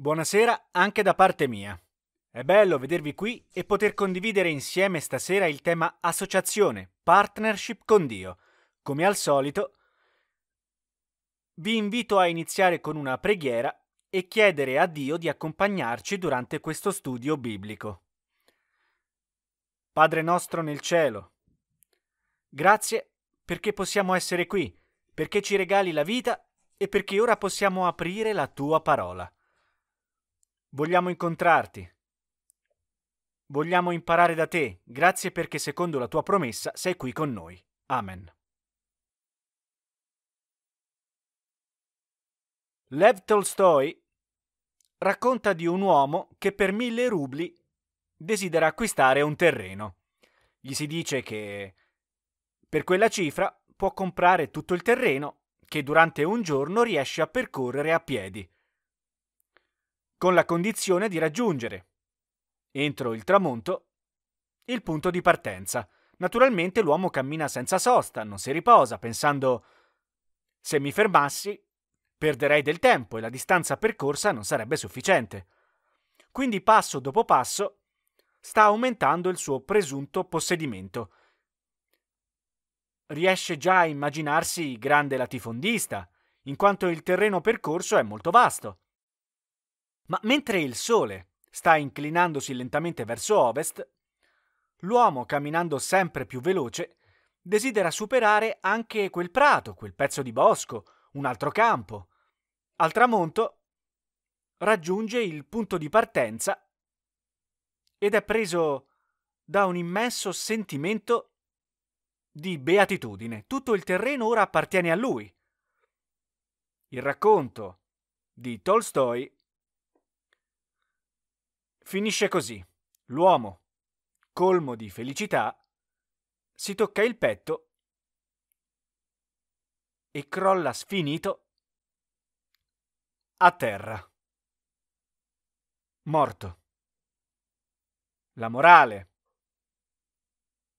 Buonasera anche da parte mia. È bello vedervi qui e poter condividere insieme stasera il tema associazione, partnership con Dio. Come al solito, vi invito a iniziare con una preghiera e chiedere a Dio di accompagnarci durante questo studio biblico. Padre nostro nel cielo, grazie perché possiamo essere qui, perché ci regali la vita e perché ora possiamo aprire la tua parola. Vogliamo incontrarti. Vogliamo imparare da te. Grazie perché secondo la tua promessa sei qui con noi. Amen. Lev Tolstoi racconta di un uomo che per mille rubli desidera acquistare un terreno. Gli si dice che per quella cifra può comprare tutto il terreno che durante un giorno riesce a percorrere a piedi con la condizione di raggiungere, entro il tramonto, il punto di partenza. Naturalmente l'uomo cammina senza sosta, non si riposa, pensando se mi fermassi perderei del tempo e la distanza percorsa non sarebbe sufficiente. Quindi passo dopo passo sta aumentando il suo presunto possedimento. Riesce già a immaginarsi grande latifondista, in quanto il terreno percorso è molto vasto. Ma mentre il sole sta inclinandosi lentamente verso ovest, l'uomo, camminando sempre più veloce, desidera superare anche quel prato, quel pezzo di bosco, un altro campo. Al tramonto raggiunge il punto di partenza ed è preso da un immenso sentimento di beatitudine. Tutto il terreno ora appartiene a lui. Il racconto di Tolstoi Finisce così. L'uomo, colmo di felicità, si tocca il petto e crolla sfinito a terra. Morto. La morale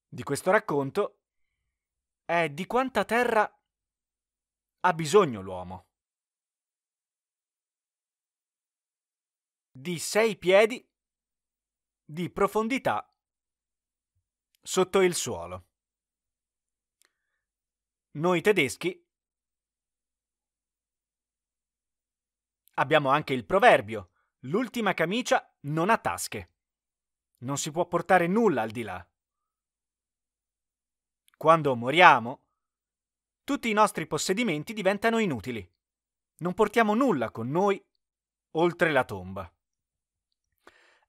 di questo racconto è di quanta terra ha bisogno l'uomo. Di sei piedi di profondità sotto il suolo. Noi tedeschi abbiamo anche il proverbio, l'ultima camicia non ha tasche. Non si può portare nulla al di là. Quando moriamo, tutti i nostri possedimenti diventano inutili. Non portiamo nulla con noi oltre la tomba.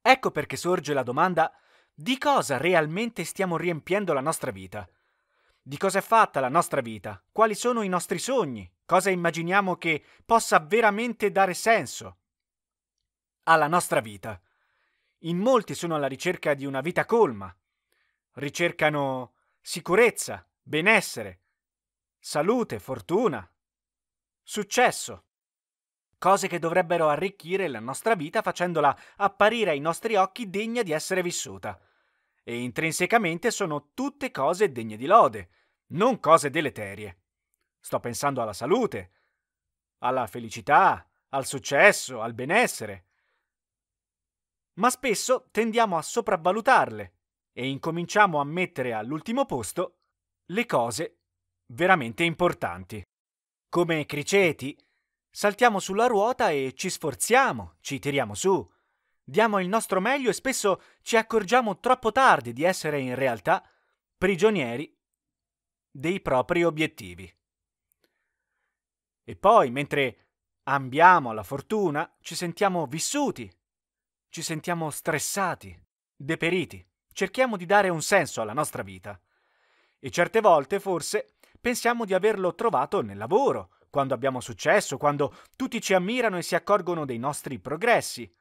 Ecco perché sorge la domanda di cosa realmente stiamo riempiendo la nostra vita. Di cosa è fatta la nostra vita? Quali sono i nostri sogni? Cosa immaginiamo che possa veramente dare senso alla nostra vita? In molti sono alla ricerca di una vita colma. Ricercano sicurezza, benessere, salute, fortuna, successo cose che dovrebbero arricchire la nostra vita facendola apparire ai nostri occhi degna di essere vissuta. E intrinsecamente sono tutte cose degne di lode, non cose deleterie. Sto pensando alla salute, alla felicità, al successo, al benessere. Ma spesso tendiamo a sopravvalutarle e incominciamo a mettere all'ultimo posto le cose veramente importanti, come criceti, Saltiamo sulla ruota e ci sforziamo, ci tiriamo su. Diamo il nostro meglio e spesso ci accorgiamo troppo tardi di essere in realtà prigionieri dei propri obiettivi. E poi, mentre ambiamo alla fortuna, ci sentiamo vissuti, ci sentiamo stressati, deperiti, cerchiamo di dare un senso alla nostra vita. E certe volte, forse, pensiamo di averlo trovato nel lavoro, quando abbiamo successo, quando tutti ci ammirano e si accorgono dei nostri progressi.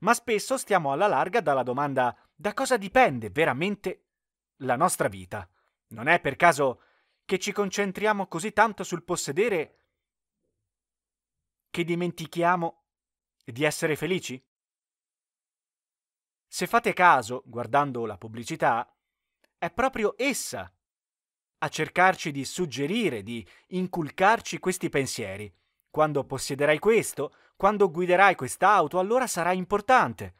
Ma spesso stiamo alla larga dalla domanda da cosa dipende veramente la nostra vita. Non è per caso che ci concentriamo così tanto sul possedere che dimentichiamo di essere felici? Se fate caso, guardando la pubblicità, è proprio essa a cercarci di suggerire, di inculcarci questi pensieri. Quando possiederai questo, quando guiderai quest'auto, allora sarà importante.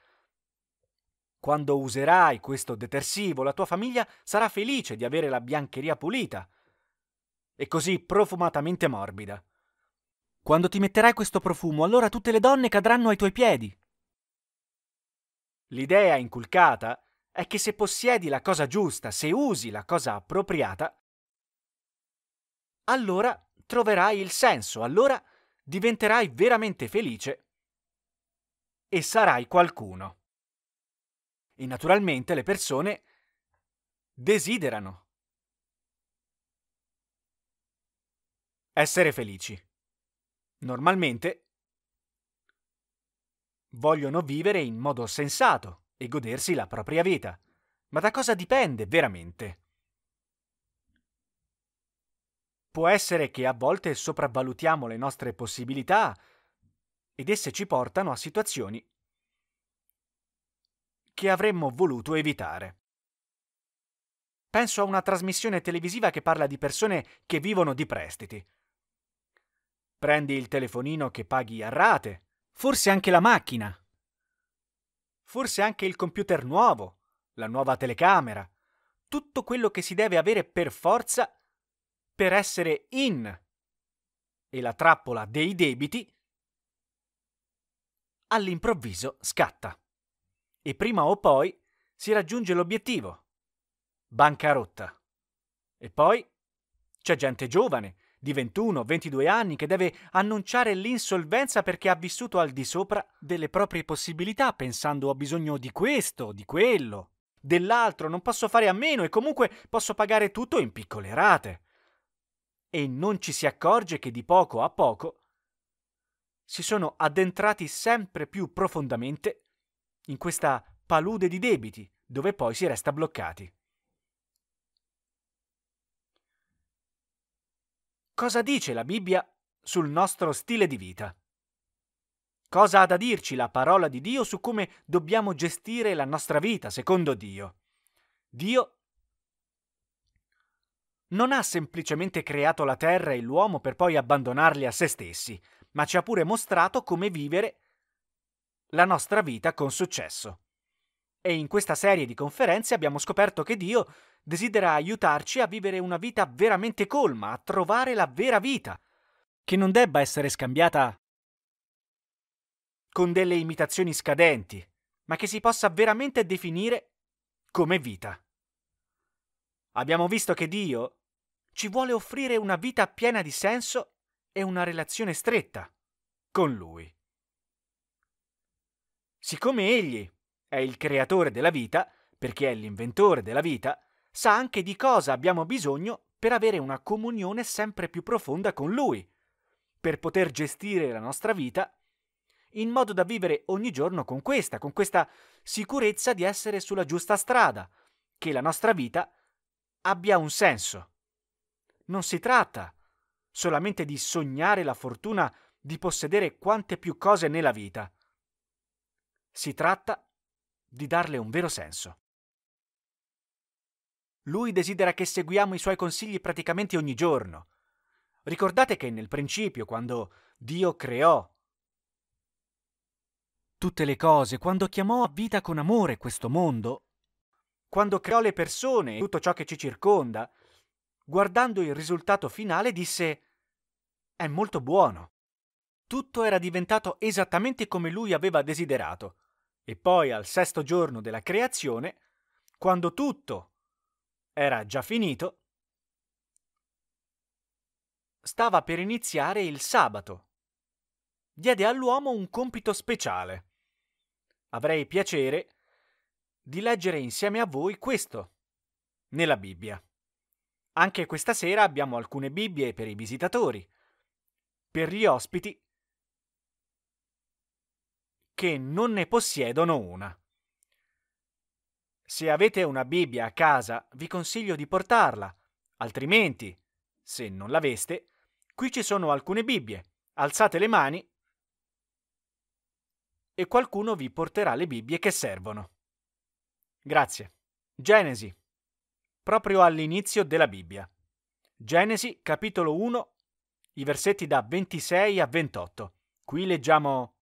Quando userai questo detersivo, la tua famiglia sarà felice di avere la biancheria pulita e così profumatamente morbida. Quando ti metterai questo profumo, allora tutte le donne cadranno ai tuoi piedi. L'idea inculcata è che se possiedi la cosa giusta, se usi la cosa appropriata, allora troverai il senso, allora diventerai veramente felice e sarai qualcuno. E naturalmente le persone desiderano essere felici. Normalmente vogliono vivere in modo sensato e godersi la propria vita. Ma da cosa dipende veramente? Può essere che a volte sopravvalutiamo le nostre possibilità ed esse ci portano a situazioni che avremmo voluto evitare. Penso a una trasmissione televisiva che parla di persone che vivono di prestiti. Prendi il telefonino che paghi a rate, forse anche la macchina, forse anche il computer nuovo, la nuova telecamera, tutto quello che si deve avere per forza per essere in e la trappola dei debiti all'improvviso scatta e prima o poi si raggiunge l'obiettivo, bancarotta. E poi c'è gente giovane, di 21-22 anni, che deve annunciare l'insolvenza perché ha vissuto al di sopra delle proprie possibilità, pensando ho bisogno di questo, di quello, dell'altro, non posso fare a meno e comunque posso pagare tutto in piccole rate e non ci si accorge che di poco a poco si sono addentrati sempre più profondamente in questa palude di debiti dove poi si resta bloccati. Cosa dice la Bibbia sul nostro stile di vita? Cosa ha da dirci la parola di Dio su come dobbiamo gestire la nostra vita secondo Dio? Dio non ha semplicemente creato la Terra e l'uomo per poi abbandonarli a se stessi, ma ci ha pure mostrato come vivere la nostra vita con successo. E in questa serie di conferenze abbiamo scoperto che Dio desidera aiutarci a vivere una vita veramente colma, a trovare la vera vita, che non debba essere scambiata con delle imitazioni scadenti, ma che si possa veramente definire come vita. Abbiamo visto che Dio ci vuole offrire una vita piena di senso e una relazione stretta con lui. Siccome egli è il creatore della vita, perché è l'inventore della vita, sa anche di cosa abbiamo bisogno per avere una comunione sempre più profonda con lui, per poter gestire la nostra vita in modo da vivere ogni giorno con questa, con questa sicurezza di essere sulla giusta strada, che la nostra vita abbia un senso non si tratta solamente di sognare la fortuna di possedere quante più cose nella vita. Si tratta di darle un vero senso. Lui desidera che seguiamo i suoi consigli praticamente ogni giorno. Ricordate che nel principio, quando Dio creò tutte le cose, quando chiamò a vita con amore questo mondo, quando creò le persone e tutto ciò che ci circonda, guardando il risultato finale disse È molto buono. Tutto era diventato esattamente come lui aveva desiderato. E poi al sesto giorno della creazione, quando tutto era già finito, stava per iniziare il sabato. Diede all'uomo un compito speciale. Avrei piacere di leggere insieme a voi questo nella Bibbia. Anche questa sera abbiamo alcune Bibbie per i visitatori, per gli ospiti che non ne possiedono una. Se avete una Bibbia a casa, vi consiglio di portarla, altrimenti, se non l'aveste, qui ci sono alcune Bibbie. Alzate le mani e qualcuno vi porterà le Bibbie che servono. Grazie. Genesi proprio all'inizio della Bibbia. Genesi capitolo 1, i versetti da 26 a 28. Qui leggiamo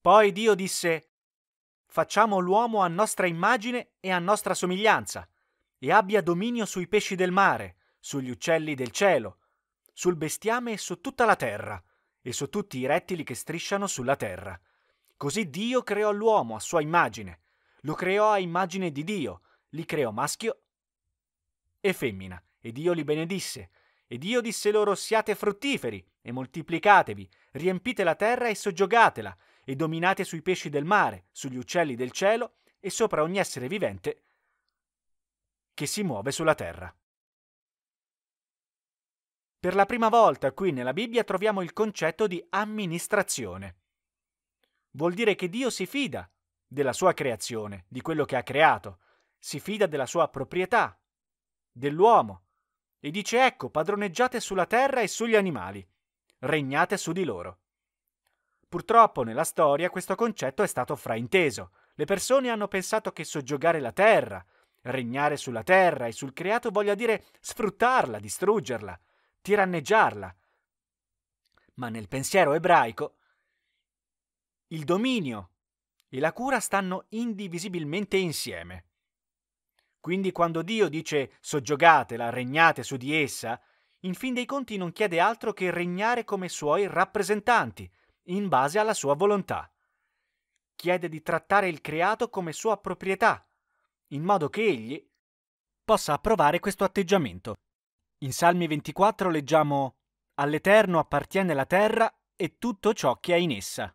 Poi Dio disse Facciamo l'uomo a nostra immagine e a nostra somiglianza, e abbia dominio sui pesci del mare, sugli uccelli del cielo, sul bestiame e su tutta la terra, e su tutti i rettili che strisciano sulla terra. Così Dio creò l'uomo a sua immagine, lo creò a immagine di Dio, li creò maschio e femmina. e Dio li benedisse. E Dio disse loro: Siate fruttiferi e moltiplicatevi, riempite la terra e soggiogatela, e dominate sui pesci del mare, sugli uccelli del cielo e sopra ogni essere vivente che si muove sulla terra. Per la prima volta qui nella Bibbia troviamo il concetto di amministrazione. Vuol dire che Dio si fida della sua creazione, di quello che ha creato, si fida della sua proprietà, dell'uomo, e dice ecco, padroneggiate sulla terra e sugli animali, regnate su di loro. Purtroppo nella storia questo concetto è stato frainteso. Le persone hanno pensato che soggiogare la terra, regnare sulla terra e sul creato voglia dire sfruttarla, distruggerla, tiranneggiarla. Ma nel pensiero ebraico il dominio e la cura stanno indivisibilmente insieme. Quindi quando Dio dice soggiogatela, regnate su di essa, in fin dei conti non chiede altro che regnare come suoi rappresentanti, in base alla sua volontà. Chiede di trattare il creato come sua proprietà, in modo che egli possa approvare questo atteggiamento. In Salmi 24 leggiamo All'Eterno appartiene la terra e tutto ciò che è in essa,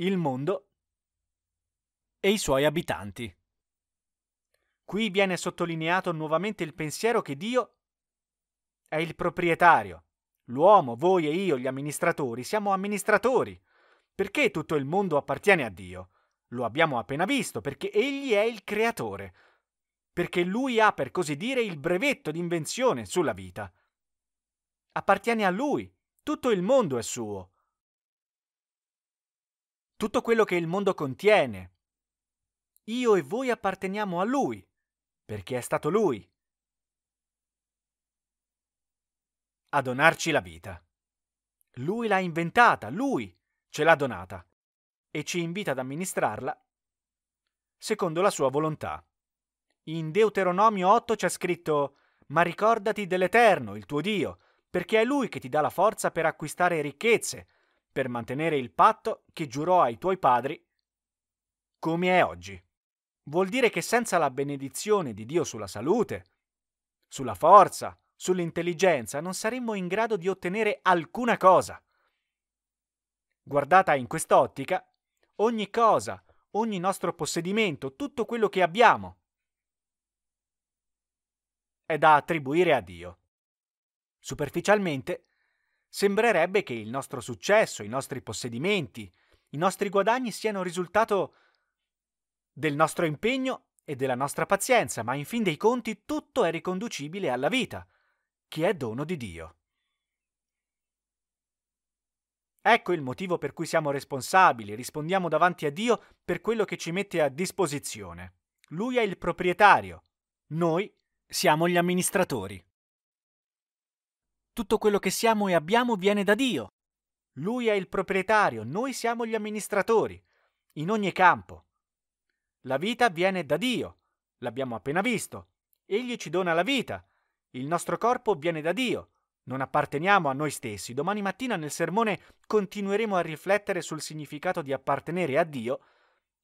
il mondo e i suoi abitanti. Qui viene sottolineato nuovamente il pensiero che Dio è il proprietario. L'uomo, voi e io, gli amministratori, siamo amministratori. Perché tutto il mondo appartiene a Dio? Lo abbiamo appena visto, perché Egli è il creatore. Perché Lui ha, per così dire, il brevetto d'invenzione sulla vita. Appartiene a Lui. Tutto il mondo è suo. Tutto quello che il mondo contiene. Io e voi apparteniamo a Lui perché è stato lui a donarci la vita. Lui l'ha inventata, lui ce l'ha donata e ci invita ad amministrarla secondo la sua volontà. In Deuteronomio 8 c'è scritto Ma ricordati dell'Eterno, il tuo Dio, perché è Lui che ti dà la forza per acquistare ricchezze, per mantenere il patto che giurò ai tuoi padri, come è oggi vuol dire che senza la benedizione di Dio sulla salute, sulla forza, sull'intelligenza, non saremmo in grado di ottenere alcuna cosa. Guardata in quest'ottica, ogni cosa, ogni nostro possedimento, tutto quello che abbiamo, è da attribuire a Dio. Superficialmente, sembrerebbe che il nostro successo, i nostri possedimenti, i nostri guadagni siano risultato del nostro impegno e della nostra pazienza, ma in fin dei conti tutto è riconducibile alla vita, che è dono di Dio. Ecco il motivo per cui siamo responsabili, rispondiamo davanti a Dio per quello che ci mette a disposizione. Lui è il proprietario, noi siamo gli amministratori. Tutto quello che siamo e abbiamo viene da Dio. Lui è il proprietario, noi siamo gli amministratori, in ogni campo. La vita viene da Dio, l'abbiamo appena visto. Egli ci dona la vita. Il nostro corpo viene da Dio. Non apparteniamo a noi stessi. Domani mattina nel sermone continueremo a riflettere sul significato di appartenere a Dio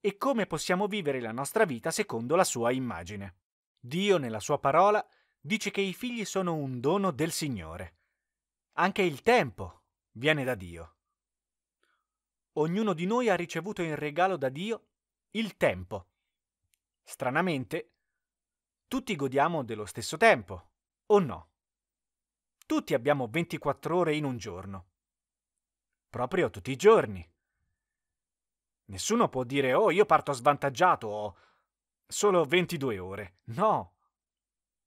e come possiamo vivere la nostra vita secondo la sua immagine. Dio nella sua parola dice che i figli sono un dono del Signore. Anche il tempo viene da Dio. Ognuno di noi ha ricevuto in regalo da Dio il tempo. Stranamente, tutti godiamo dello stesso tempo, o no? Tutti abbiamo 24 ore in un giorno. Proprio tutti i giorni. Nessuno può dire oh io parto svantaggiato ho solo 22 ore. No.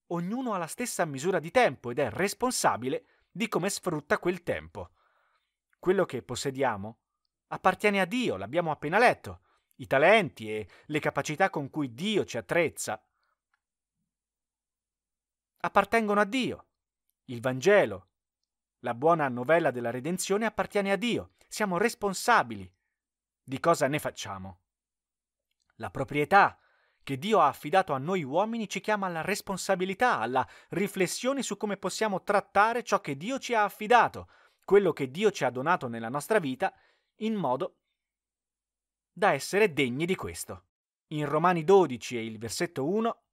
Ognuno ha la stessa misura di tempo ed è responsabile di come sfrutta quel tempo. Quello che possediamo appartiene a Dio, l'abbiamo appena letto i talenti e le capacità con cui Dio ci attrezza appartengono a Dio. Il Vangelo, la buona novella della redenzione appartiene a Dio. Siamo responsabili di cosa ne facciamo. La proprietà che Dio ha affidato a noi uomini ci chiama alla responsabilità, alla riflessione su come possiamo trattare ciò che Dio ci ha affidato, quello che Dio ci ha donato nella nostra vita, in modo da essere degni di questo. In Romani 12 e il versetto 1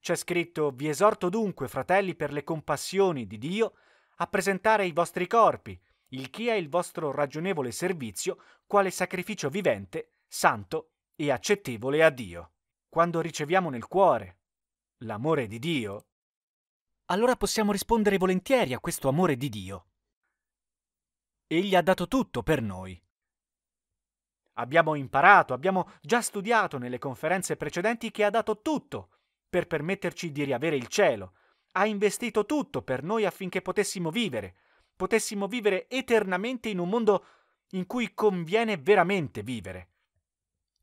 c'è scritto Vi esorto dunque, fratelli, per le compassioni di Dio, a presentare i vostri corpi, il che è il vostro ragionevole servizio, quale sacrificio vivente, santo e accettevole a Dio. Quando riceviamo nel cuore l'amore di Dio, allora possiamo rispondere volentieri a questo amore di Dio. Egli ha dato tutto per noi. Abbiamo imparato, abbiamo già studiato nelle conferenze precedenti che ha dato tutto per permetterci di riavere il cielo. Ha investito tutto per noi affinché potessimo vivere, potessimo vivere eternamente in un mondo in cui conviene veramente vivere.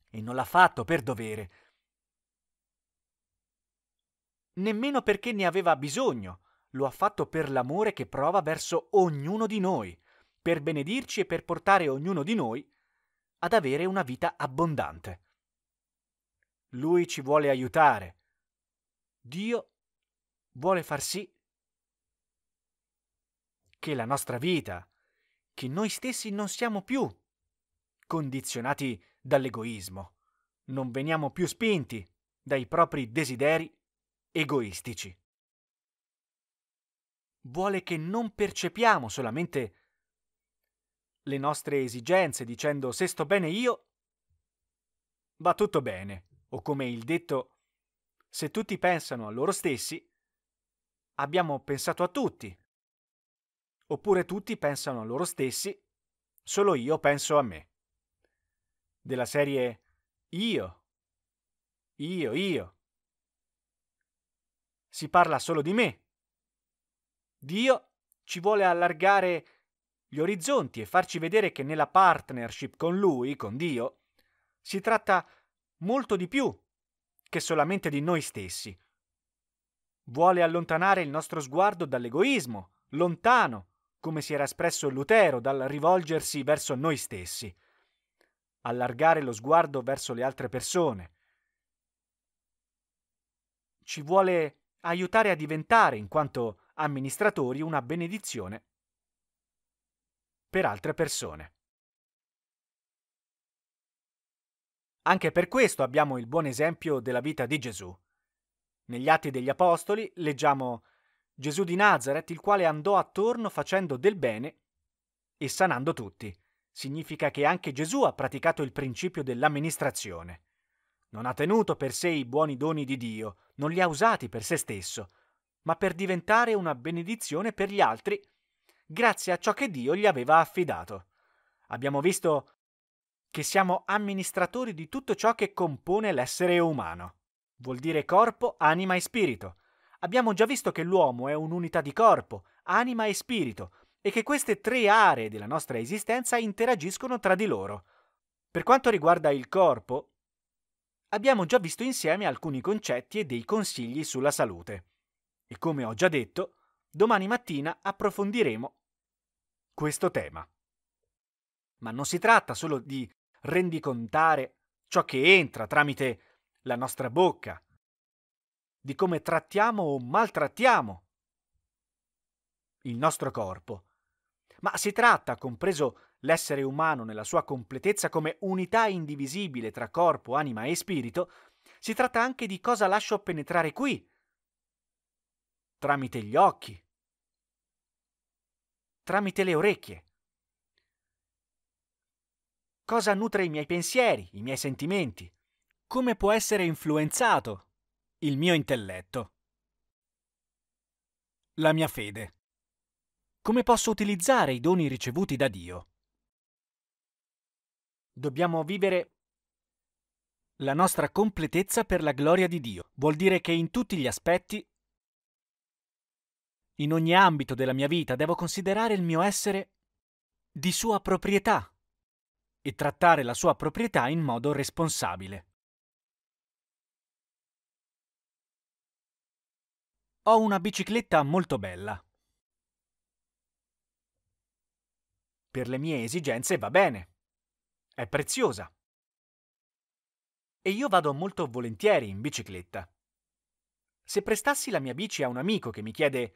E non l'ha fatto per dovere, nemmeno perché ne aveva bisogno, lo ha fatto per l'amore che prova verso ognuno di noi, per benedirci e per portare ognuno di noi ad avere una vita abbondante. Lui ci vuole aiutare. Dio vuole far sì che la nostra vita, che noi stessi non siamo più condizionati dall'egoismo, non veniamo più spinti dai propri desideri egoistici. Vuole che non percepiamo solamente le nostre esigenze dicendo se sto bene io, va tutto bene, o come il detto, se tutti pensano a loro stessi, abbiamo pensato a tutti, oppure tutti pensano a loro stessi, solo io penso a me. Della serie io, io, io. Si parla solo di me. Dio ci vuole allargare gli orizzonti e farci vedere che nella partnership con Lui, con Dio, si tratta molto di più che solamente di noi stessi. Vuole allontanare il nostro sguardo dall'egoismo, lontano, come si era espresso Lutero, dal rivolgersi verso noi stessi, allargare lo sguardo verso le altre persone. Ci vuole aiutare a diventare, in quanto amministratori, una benedizione per altre persone. Anche per questo abbiamo il buon esempio della vita di Gesù. Negli Atti degli Apostoli leggiamo Gesù di Nazareth, il quale andò attorno facendo del bene e sanando tutti. Significa che anche Gesù ha praticato il principio dell'amministrazione. Non ha tenuto per sé i buoni doni di Dio, non li ha usati per se stesso, ma per diventare una benedizione per gli altri grazie a ciò che Dio gli aveva affidato. Abbiamo visto che siamo amministratori di tutto ciò che compone l'essere umano. Vuol dire corpo, anima e spirito. Abbiamo già visto che l'uomo è un'unità di corpo, anima e spirito, e che queste tre aree della nostra esistenza interagiscono tra di loro. Per quanto riguarda il corpo, abbiamo già visto insieme alcuni concetti e dei consigli sulla salute. E come ho già detto, domani mattina approfondiremo questo tema. Ma non si tratta solo di rendicontare ciò che entra tramite la nostra bocca, di come trattiamo o maltrattiamo il nostro corpo, ma si tratta, compreso l'essere umano nella sua completezza come unità indivisibile tra corpo, anima e spirito, si tratta anche di cosa lascio penetrare qui, tramite gli occhi, tramite le orecchie. Cosa nutre i miei pensieri, i miei sentimenti? Come può essere influenzato il mio intelletto? La mia fede. Come posso utilizzare i doni ricevuti da Dio? Dobbiamo vivere la nostra completezza per la gloria di Dio. Vuol dire che in tutti gli aspetti in ogni ambito della mia vita devo considerare il mio essere di sua proprietà e trattare la sua proprietà in modo responsabile. Ho una bicicletta molto bella. Per le mie esigenze va bene. È preziosa. E io vado molto volentieri in bicicletta. Se prestassi la mia bici a un amico che mi chiede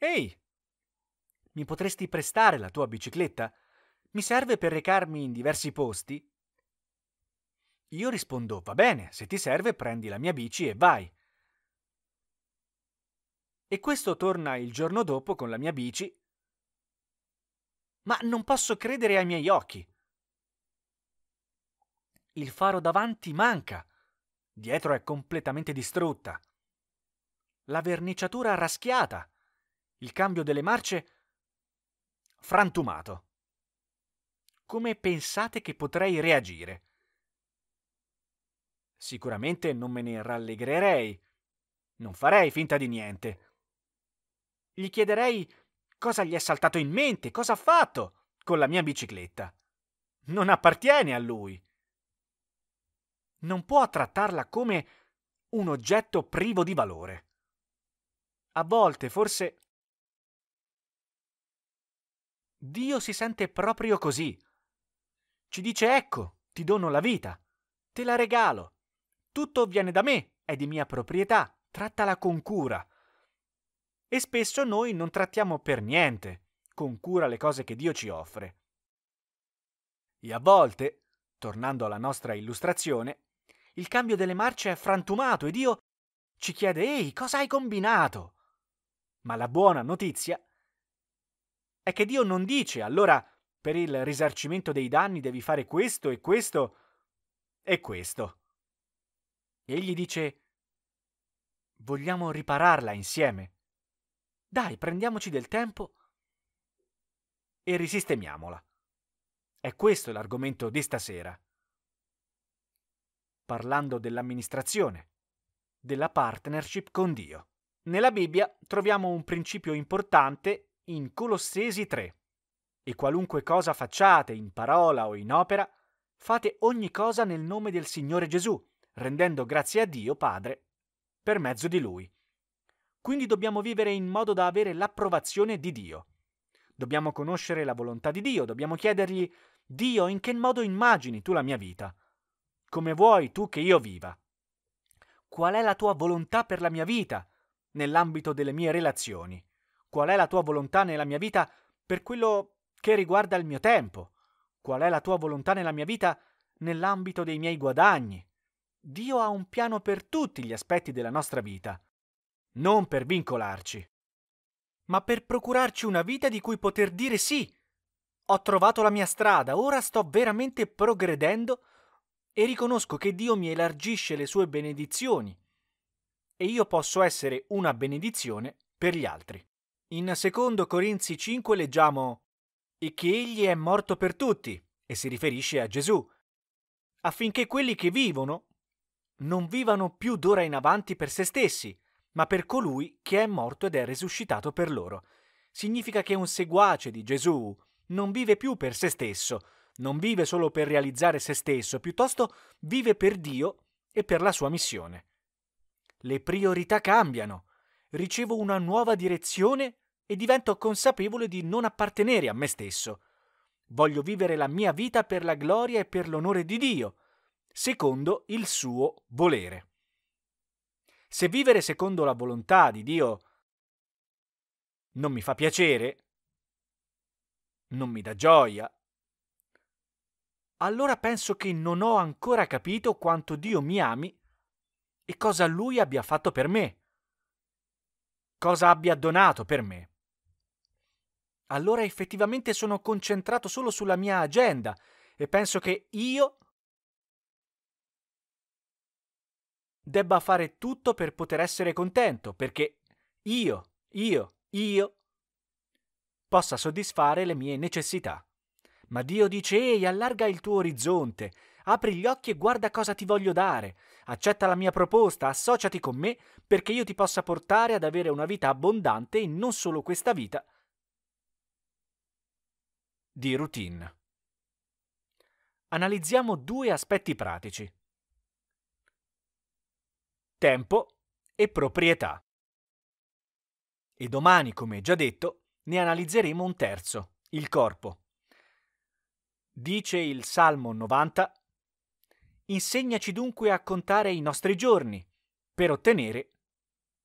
Ehi, mi potresti prestare la tua bicicletta? Mi serve per recarmi in diversi posti? Io rispondo, va bene, se ti serve prendi la mia bici e vai. E questo torna il giorno dopo con la mia bici. Ma non posso credere ai miei occhi. Il faro davanti manca, dietro è completamente distrutta. La verniciatura raschiata il cambio delle marce frantumato. Come pensate che potrei reagire? Sicuramente non me ne rallegrerei, non farei finta di niente. Gli chiederei cosa gli è saltato in mente, cosa ha fatto con la mia bicicletta. Non appartiene a lui. Non può trattarla come un oggetto privo di valore. A volte, forse, Dio si sente proprio così. Ci dice ecco, ti dono la vita, te la regalo, tutto viene da me, è di mia proprietà, trattala con cura. E spesso noi non trattiamo per niente con cura le cose che Dio ci offre. E a volte, tornando alla nostra illustrazione, il cambio delle marce è frantumato e Dio ci chiede Ehi, cosa hai combinato? Ma la buona notizia è è che Dio non dice allora per il risarcimento dei danni devi fare questo e questo e questo. Egli dice vogliamo ripararla insieme. Dai, prendiamoci del tempo e risistemiamola. È questo l'argomento di stasera. Parlando dell'amministrazione, della partnership con Dio. Nella Bibbia troviamo un principio importante in Colossesi 3. E qualunque cosa facciate, in parola o in opera, fate ogni cosa nel nome del Signore Gesù, rendendo grazie a Dio Padre per mezzo di Lui. Quindi dobbiamo vivere in modo da avere l'approvazione di Dio. Dobbiamo conoscere la volontà di Dio, dobbiamo chiedergli Dio in che modo immagini tu la mia vita? Come vuoi tu che io viva? Qual è la tua volontà per la mia vita nell'ambito delle mie relazioni? Qual è la tua volontà nella mia vita per quello che riguarda il mio tempo? Qual è la tua volontà nella mia vita nell'ambito dei miei guadagni? Dio ha un piano per tutti gli aspetti della nostra vita, non per vincolarci, ma per procurarci una vita di cui poter dire sì. Ho trovato la mia strada, ora sto veramente progredendo e riconosco che Dio mi elargisce le sue benedizioni e io posso essere una benedizione per gli altri. In 2 Corinzi 5 leggiamo e che egli è morto per tutti, e si riferisce a Gesù, affinché quelli che vivono non vivano più d'ora in avanti per se stessi, ma per colui che è morto ed è risuscitato per loro. Significa che un seguace di Gesù non vive più per se stesso, non vive solo per realizzare se stesso, piuttosto vive per Dio e per la sua missione. Le priorità cambiano ricevo una nuova direzione e divento consapevole di non appartenere a me stesso. Voglio vivere la mia vita per la gloria e per l'onore di Dio, secondo il suo volere. Se vivere secondo la volontà di Dio non mi fa piacere, non mi dà gioia, allora penso che non ho ancora capito quanto Dio mi ami e cosa Lui abbia fatto per me cosa abbia donato per me. Allora effettivamente sono concentrato solo sulla mia agenda e penso che io debba fare tutto per poter essere contento, perché io, io, io possa soddisfare le mie necessità. Ma Dio dice, ehi, allarga il tuo orizzonte, apri gli occhi e guarda cosa ti voglio dare. Accetta la mia proposta, associati con me perché io ti possa portare ad avere una vita abbondante e non solo questa vita di routine. Analizziamo due aspetti pratici. Tempo e proprietà. E domani, come già detto, ne analizzeremo un terzo, il corpo. Dice il Salmo 90, Insegnaci dunque a contare i nostri giorni per ottenere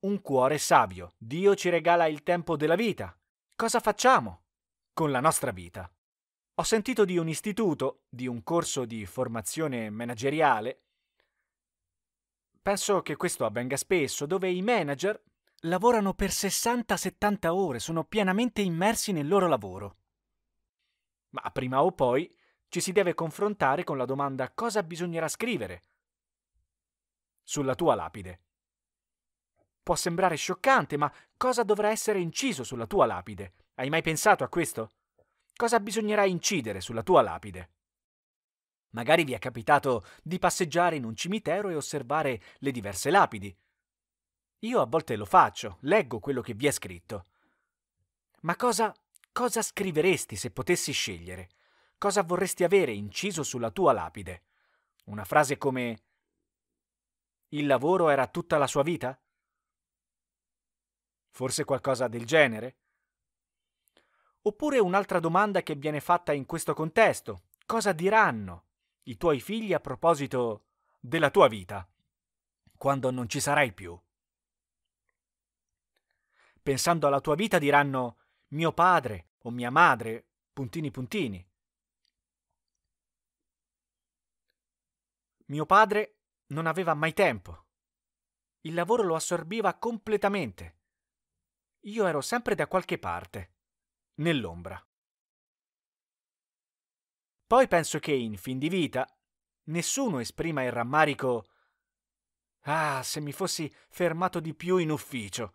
un cuore savio. Dio ci regala il tempo della vita. Cosa facciamo con la nostra vita? Ho sentito di un istituto, di un corso di formazione manageriale. Penso che questo avvenga spesso, dove i manager lavorano per 60-70 ore, sono pienamente immersi nel loro lavoro. Ma prima o poi ci si deve confrontare con la domanda cosa bisognerà scrivere sulla tua lapide. Può sembrare scioccante, ma cosa dovrà essere inciso sulla tua lapide? Hai mai pensato a questo? Cosa bisognerà incidere sulla tua lapide? Magari vi è capitato di passeggiare in un cimitero e osservare le diverse lapidi. Io a volte lo faccio, leggo quello che vi è scritto. Ma cosa, cosa scriveresti se potessi scegliere? Cosa vorresti avere inciso sulla tua lapide? Una frase come Il lavoro era tutta la sua vita? Forse qualcosa del genere? Oppure un'altra domanda che viene fatta in questo contesto. Cosa diranno i tuoi figli a proposito della tua vita, quando non ci sarai più? Pensando alla tua vita diranno mio padre o mia madre, puntini puntini. Mio padre non aveva mai tempo. Il lavoro lo assorbiva completamente. Io ero sempre da qualche parte, nell'ombra. Poi penso che in fin di vita nessuno esprima il rammarico Ah, se mi fossi fermato di più in ufficio.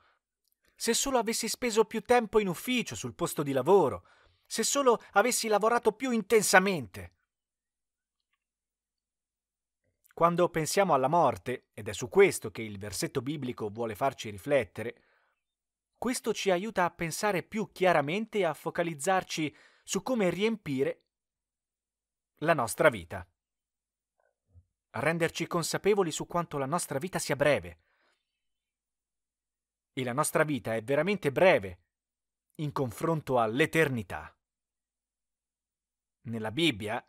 Se solo avessi speso più tempo in ufficio sul posto di lavoro. Se solo avessi lavorato più intensamente. Quando pensiamo alla morte, ed è su questo che il versetto biblico vuole farci riflettere, questo ci aiuta a pensare più chiaramente e a focalizzarci su come riempire la nostra vita. A renderci consapevoli su quanto la nostra vita sia breve. E la nostra vita è veramente breve in confronto all'eternità. Nella Bibbia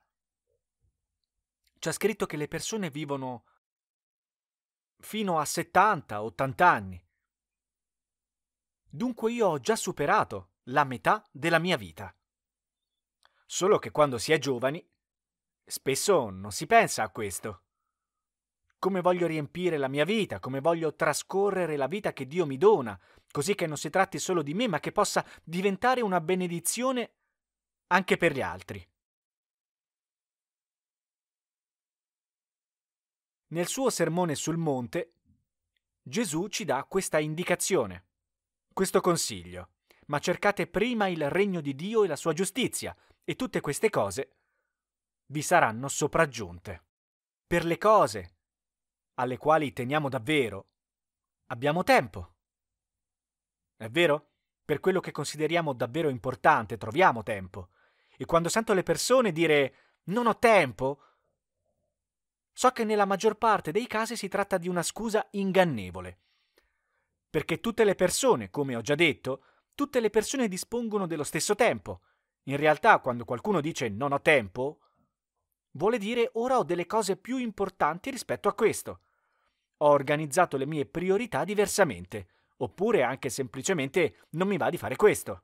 c'è scritto che le persone vivono fino a 70-80 anni. Dunque io ho già superato la metà della mia vita. Solo che quando si è giovani, spesso non si pensa a questo. Come voglio riempire la mia vita, come voglio trascorrere la vita che Dio mi dona, così che non si tratti solo di me, ma che possa diventare una benedizione anche per gli altri. Nel suo sermone sul monte, Gesù ci dà questa indicazione, questo consiglio. Ma cercate prima il regno di Dio e la sua giustizia, e tutte queste cose vi saranno sopraggiunte. Per le cose alle quali teniamo davvero, abbiamo tempo. È vero? Per quello che consideriamo davvero importante troviamo tempo. E quando sento le persone dire non ho tempo, So che nella maggior parte dei casi si tratta di una scusa ingannevole. Perché tutte le persone, come ho già detto, tutte le persone dispongono dello stesso tempo. In realtà, quando qualcuno dice non ho tempo, vuole dire ora ho delle cose più importanti rispetto a questo. Ho organizzato le mie priorità diversamente, oppure anche semplicemente non mi va di fare questo.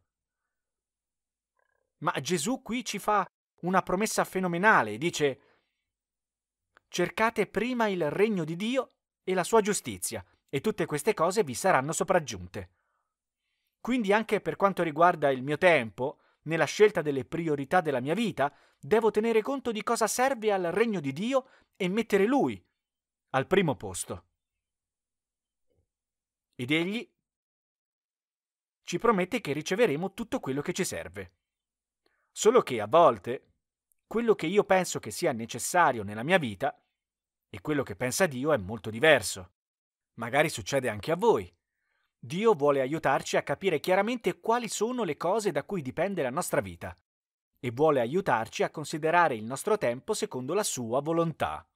Ma Gesù qui ci fa una promessa fenomenale, dice cercate prima il regno di Dio e la sua giustizia, e tutte queste cose vi saranno sopraggiunte. Quindi anche per quanto riguarda il mio tempo, nella scelta delle priorità della mia vita, devo tenere conto di cosa serve al regno di Dio e mettere Lui al primo posto. Ed Egli ci promette che riceveremo tutto quello che ci serve. Solo che a volte quello che io penso che sia necessario nella mia vita e quello che pensa Dio è molto diverso. Magari succede anche a voi. Dio vuole aiutarci a capire chiaramente quali sono le cose da cui dipende la nostra vita e vuole aiutarci a considerare il nostro tempo secondo la sua volontà.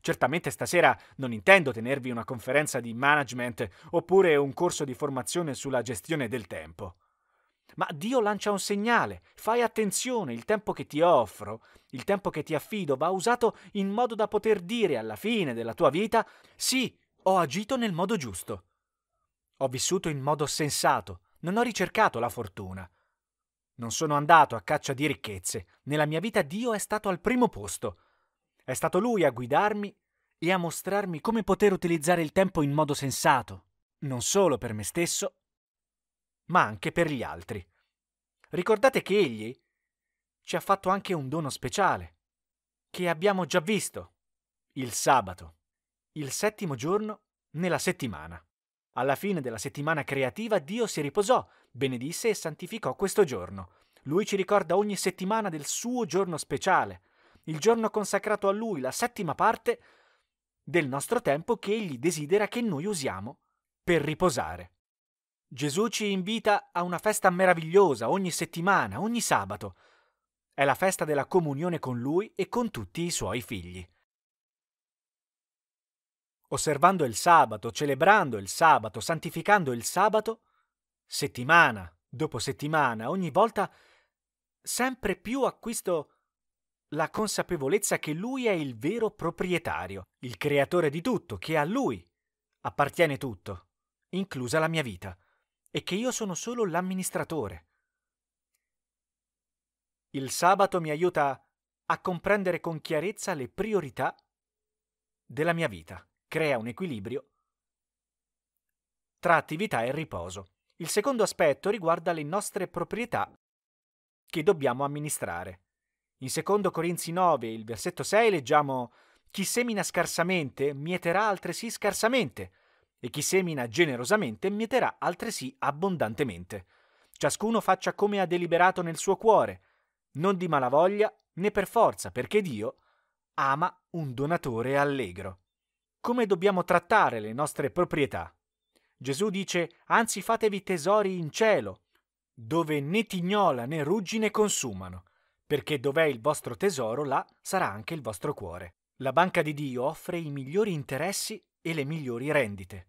Certamente stasera non intendo tenervi una conferenza di management oppure un corso di formazione sulla gestione del tempo. Ma Dio lancia un segnale, fai attenzione, il tempo che ti offro, il tempo che ti affido va usato in modo da poter dire alla fine della tua vita sì, ho agito nel modo giusto. Ho vissuto in modo sensato, non ho ricercato la fortuna. Non sono andato a caccia di ricchezze, nella mia vita Dio è stato al primo posto. È stato Lui a guidarmi e a mostrarmi come poter utilizzare il tempo in modo sensato, non solo per me stesso, ma anche per gli altri. Ricordate che Egli ci ha fatto anche un dono speciale, che abbiamo già visto, il sabato, il settimo giorno nella settimana. Alla fine della settimana creativa Dio si riposò, benedisse e santificò questo giorno. Lui ci ricorda ogni settimana del suo giorno speciale, il giorno consacrato a Lui, la settima parte del nostro tempo che Egli desidera che noi usiamo per riposare. Gesù ci invita a una festa meravigliosa ogni settimana, ogni sabato. È la festa della comunione con Lui e con tutti i Suoi figli. Osservando il sabato, celebrando il sabato, santificando il sabato, settimana dopo settimana, ogni volta, sempre più acquisto la consapevolezza che Lui è il vero proprietario, il creatore di tutto, che a Lui appartiene tutto, inclusa la mia vita e che io sono solo l'amministratore. Il sabato mi aiuta a comprendere con chiarezza le priorità della mia vita, crea un equilibrio tra attività e riposo. Il secondo aspetto riguarda le nostre proprietà che dobbiamo amministrare. In 2 Corinzi 9, il versetto 6, leggiamo Chi semina scarsamente mieterà altresì scarsamente, e chi semina generosamente mieterà altresì abbondantemente. Ciascuno faccia come ha deliberato nel suo cuore, non di malavoglia né per forza, perché Dio ama un donatore allegro. Come dobbiamo trattare le nostre proprietà? Gesù dice, anzi fatevi tesori in cielo, dove né tignola né ruggine consumano, perché dov'è il vostro tesoro, là sarà anche il vostro cuore. La banca di Dio offre i migliori interessi e le migliori rendite.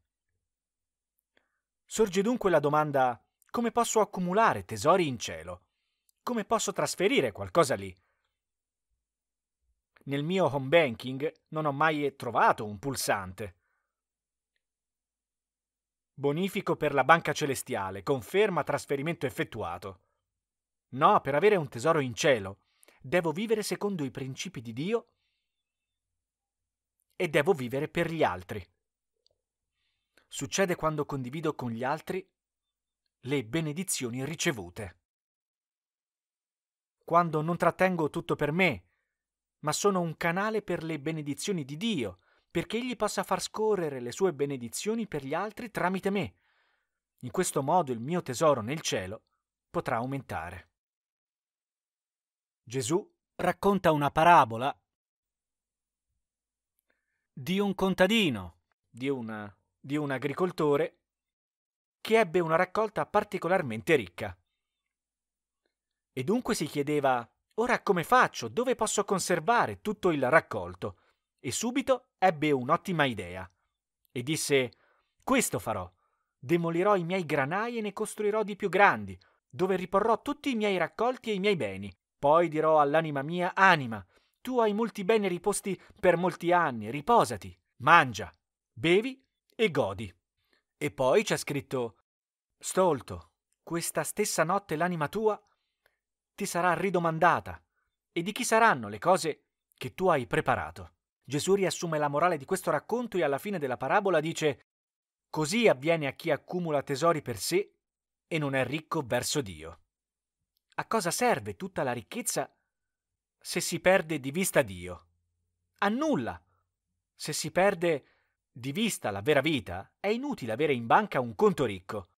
Sorge dunque la domanda come posso accumulare tesori in cielo? Come posso trasferire qualcosa lì? Nel mio home banking non ho mai trovato un pulsante. Bonifico per la banca celestiale, conferma trasferimento effettuato. No, per avere un tesoro in cielo devo vivere secondo i principi di Dio e devo vivere per gli altri succede quando condivido con gli altri le benedizioni ricevute. Quando non trattengo tutto per me, ma sono un canale per le benedizioni di Dio, perché Egli possa far scorrere le sue benedizioni per gli altri tramite me. In questo modo il mio tesoro nel cielo potrà aumentare. Gesù racconta una parabola di un contadino, di una di un agricoltore che ebbe una raccolta particolarmente ricca. E dunque si chiedeva ora come faccio, dove posso conservare tutto il raccolto? E subito ebbe un'ottima idea e disse questo farò. Demolirò i miei granai e ne costruirò di più grandi, dove riporrò tutti i miei raccolti e i miei beni. Poi dirò all'anima mia, anima, tu hai molti beni riposti per molti anni, riposati, mangia, bevi e godi. E poi c'è scritto Stolto, questa stessa notte l'anima tua ti sarà ridomandata. E di chi saranno le cose che tu hai preparato? Gesù riassume la morale di questo racconto e alla fine della parabola dice Così avviene a chi accumula tesori per sé e non è ricco verso Dio. A cosa serve tutta la ricchezza se si perde di vista Dio? A nulla, se si perde di vista la vera vita, è inutile avere in banca un conto ricco.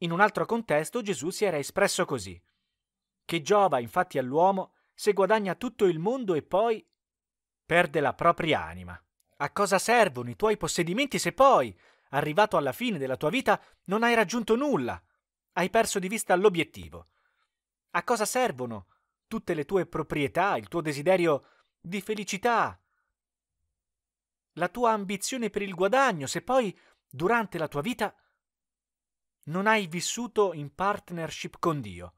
In un altro contesto Gesù si era espresso così. Che giova infatti all'uomo se guadagna tutto il mondo e poi perde la propria anima. A cosa servono i tuoi possedimenti se poi, arrivato alla fine della tua vita, non hai raggiunto nulla? Hai perso di vista l'obiettivo. A cosa servono tutte le tue proprietà, il tuo desiderio di felicità, la tua ambizione per il guadagno, se poi durante la tua vita non hai vissuto in partnership con Dio,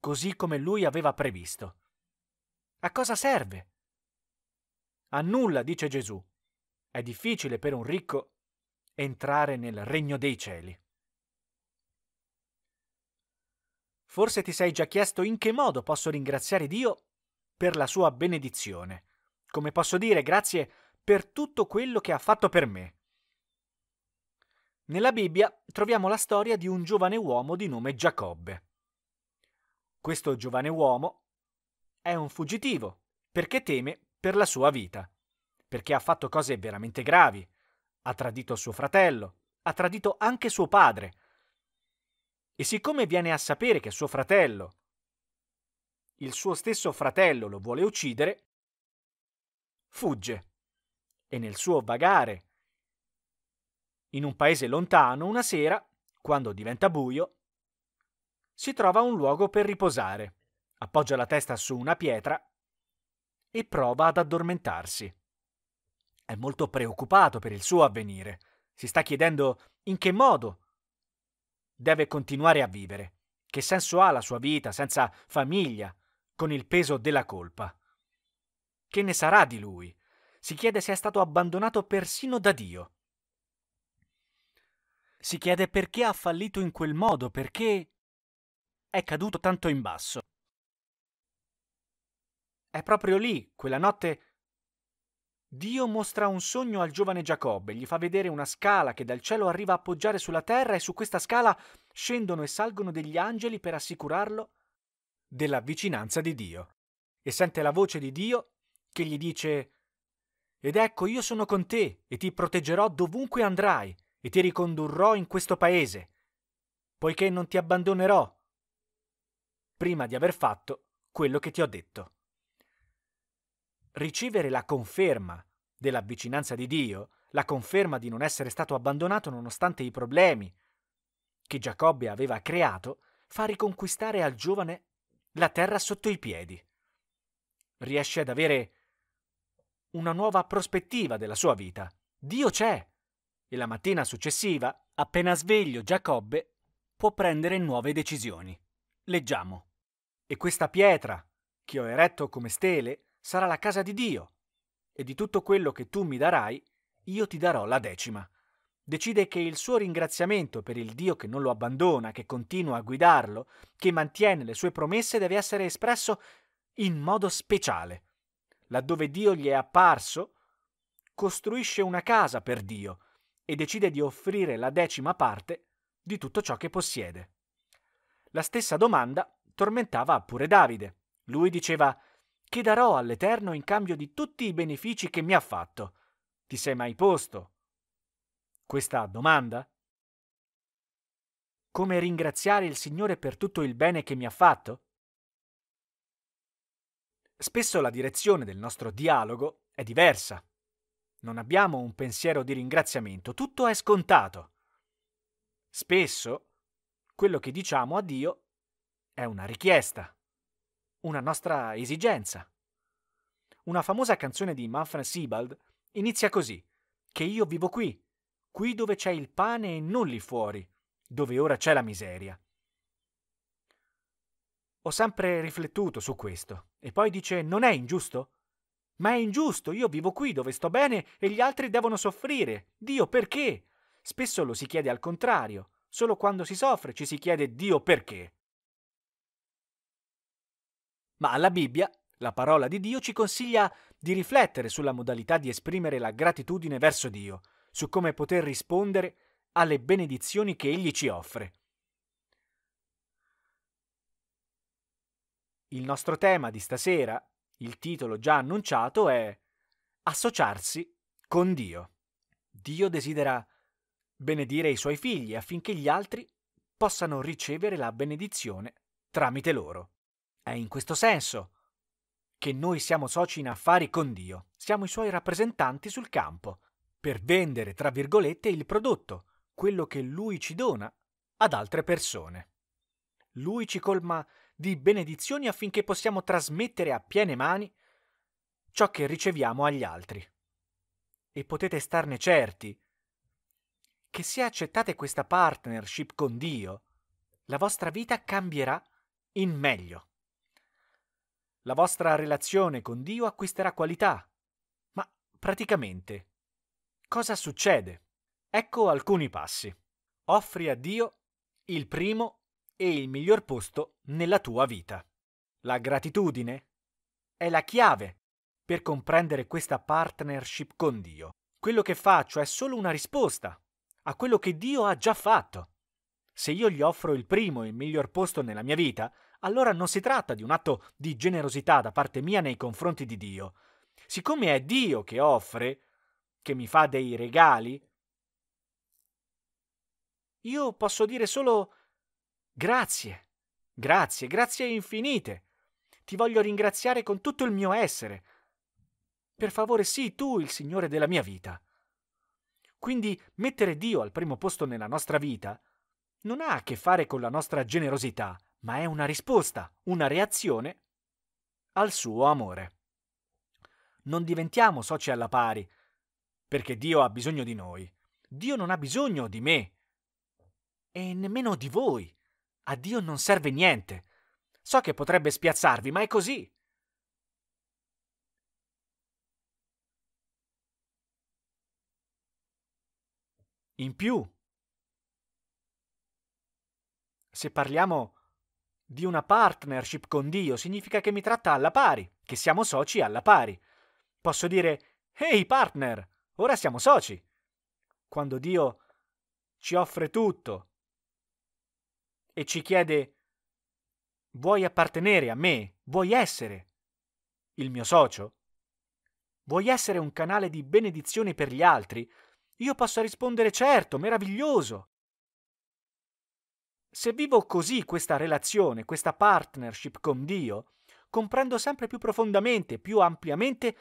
così come lui aveva previsto. A cosa serve? A nulla, dice Gesù. È difficile per un ricco entrare nel regno dei cieli. Forse ti sei già chiesto in che modo posso ringraziare Dio per la sua benedizione, come posso dire grazie per tutto quello che ha fatto per me. Nella Bibbia troviamo la storia di un giovane uomo di nome Giacobbe. Questo giovane uomo è un fuggitivo perché teme per la sua vita, perché ha fatto cose veramente gravi, ha tradito suo fratello, ha tradito anche suo padre. E siccome viene a sapere che suo fratello il suo stesso fratello lo vuole uccidere, fugge e nel suo vagare in un paese lontano una sera, quando diventa buio, si trova un luogo per riposare, appoggia la testa su una pietra e prova ad addormentarsi. È molto preoccupato per il suo avvenire, si sta chiedendo in che modo deve continuare a vivere, che senso ha la sua vita senza famiglia, con il peso della colpa. Che ne sarà di lui? Si chiede se è stato abbandonato persino da Dio. Si chiede perché ha fallito in quel modo, perché è caduto tanto in basso. È proprio lì, quella notte, Dio mostra un sogno al giovane Giacobbe, gli fa vedere una scala che dal cielo arriva a appoggiare sulla terra e su questa scala scendono e salgono degli angeli per assicurarlo della vicinanza di Dio e sente la voce di Dio che gli dice Ed ecco io sono con te e ti proteggerò dovunque andrai e ti ricondurrò in questo paese, poiché non ti abbandonerò prima di aver fatto quello che ti ho detto. Ricevere la conferma della vicinanza di Dio, la conferma di non essere stato abbandonato nonostante i problemi che Giacobbe aveva creato, fa riconquistare al giovane la terra sotto i piedi. Riesce ad avere una nuova prospettiva della sua vita. Dio c'è! E la mattina successiva, appena sveglio Giacobbe, può prendere nuove decisioni. Leggiamo. E questa pietra, che ho eretto come stele, sarà la casa di Dio, e di tutto quello che tu mi darai, io ti darò la decima decide che il suo ringraziamento per il Dio che non lo abbandona, che continua a guidarlo, che mantiene le sue promesse, deve essere espresso in modo speciale. Laddove Dio gli è apparso, costruisce una casa per Dio e decide di offrire la decima parte di tutto ciò che possiede. La stessa domanda tormentava pure Davide. Lui diceva Che darò all'Eterno in cambio di tutti i benefici che mi ha fatto? Ti sei mai posto questa domanda? Come ringraziare il Signore per tutto il bene che mi ha fatto? Spesso la direzione del nostro dialogo è diversa. Non abbiamo un pensiero di ringraziamento, tutto è scontato. Spesso quello che diciamo a Dio è una richiesta, una nostra esigenza. Una famosa canzone di Manfred Sebald inizia così: Che io vivo qui, qui dove c'è il pane e non lì fuori, dove ora c'è la miseria. Ho sempre riflettuto su questo, e poi dice non è ingiusto? Ma è ingiusto, io vivo qui dove sto bene e gli altri devono soffrire. Dio perché? Spesso lo si chiede al contrario, solo quando si soffre ci si chiede Dio perché. Ma alla Bibbia, la parola di Dio ci consiglia di riflettere sulla modalità di esprimere la gratitudine verso Dio, su come poter rispondere alle benedizioni che Egli ci offre. Il nostro tema di stasera, il titolo già annunciato, è Associarsi con Dio. Dio desidera benedire i suoi figli affinché gli altri possano ricevere la benedizione tramite loro. È in questo senso che noi siamo soci in affari con Dio, siamo i suoi rappresentanti sul campo per vendere, tra virgolette, il prodotto, quello che lui ci dona, ad altre persone. Lui ci colma di benedizioni affinché possiamo trasmettere a piene mani ciò che riceviamo agli altri. E potete starne certi che se accettate questa partnership con Dio, la vostra vita cambierà in meglio. La vostra relazione con Dio acquisterà qualità, ma praticamente Cosa succede? Ecco alcuni passi. Offri a Dio il primo e il miglior posto nella tua vita. La gratitudine è la chiave per comprendere questa partnership con Dio. Quello che faccio è solo una risposta a quello che Dio ha già fatto. Se io gli offro il primo e il miglior posto nella mia vita, allora non si tratta di un atto di generosità da parte mia nei confronti di Dio. Siccome è Dio che offre, che mi fa dei regali? Io posso dire solo grazie, grazie, grazie infinite. Ti voglio ringraziare con tutto il mio essere. Per favore, sii tu il Signore della mia vita. Quindi mettere Dio al primo posto nella nostra vita non ha a che fare con la nostra generosità, ma è una risposta, una reazione al suo amore. Non diventiamo soci alla pari, perché Dio ha bisogno di noi. Dio non ha bisogno di me e nemmeno di voi. A Dio non serve niente. So che potrebbe spiazzarvi, ma è così. In più, se parliamo di una partnership con Dio, significa che mi tratta alla pari, che siamo soci alla pari. Posso dire, ehi partner, Ora siamo soci. Quando Dio ci offre tutto e ci chiede, vuoi appartenere a me? Vuoi essere il mio socio? Vuoi essere un canale di benedizione per gli altri? Io posso rispondere certo, meraviglioso. Se vivo così questa relazione, questa partnership con Dio, comprendo sempre più profondamente, più ampiamente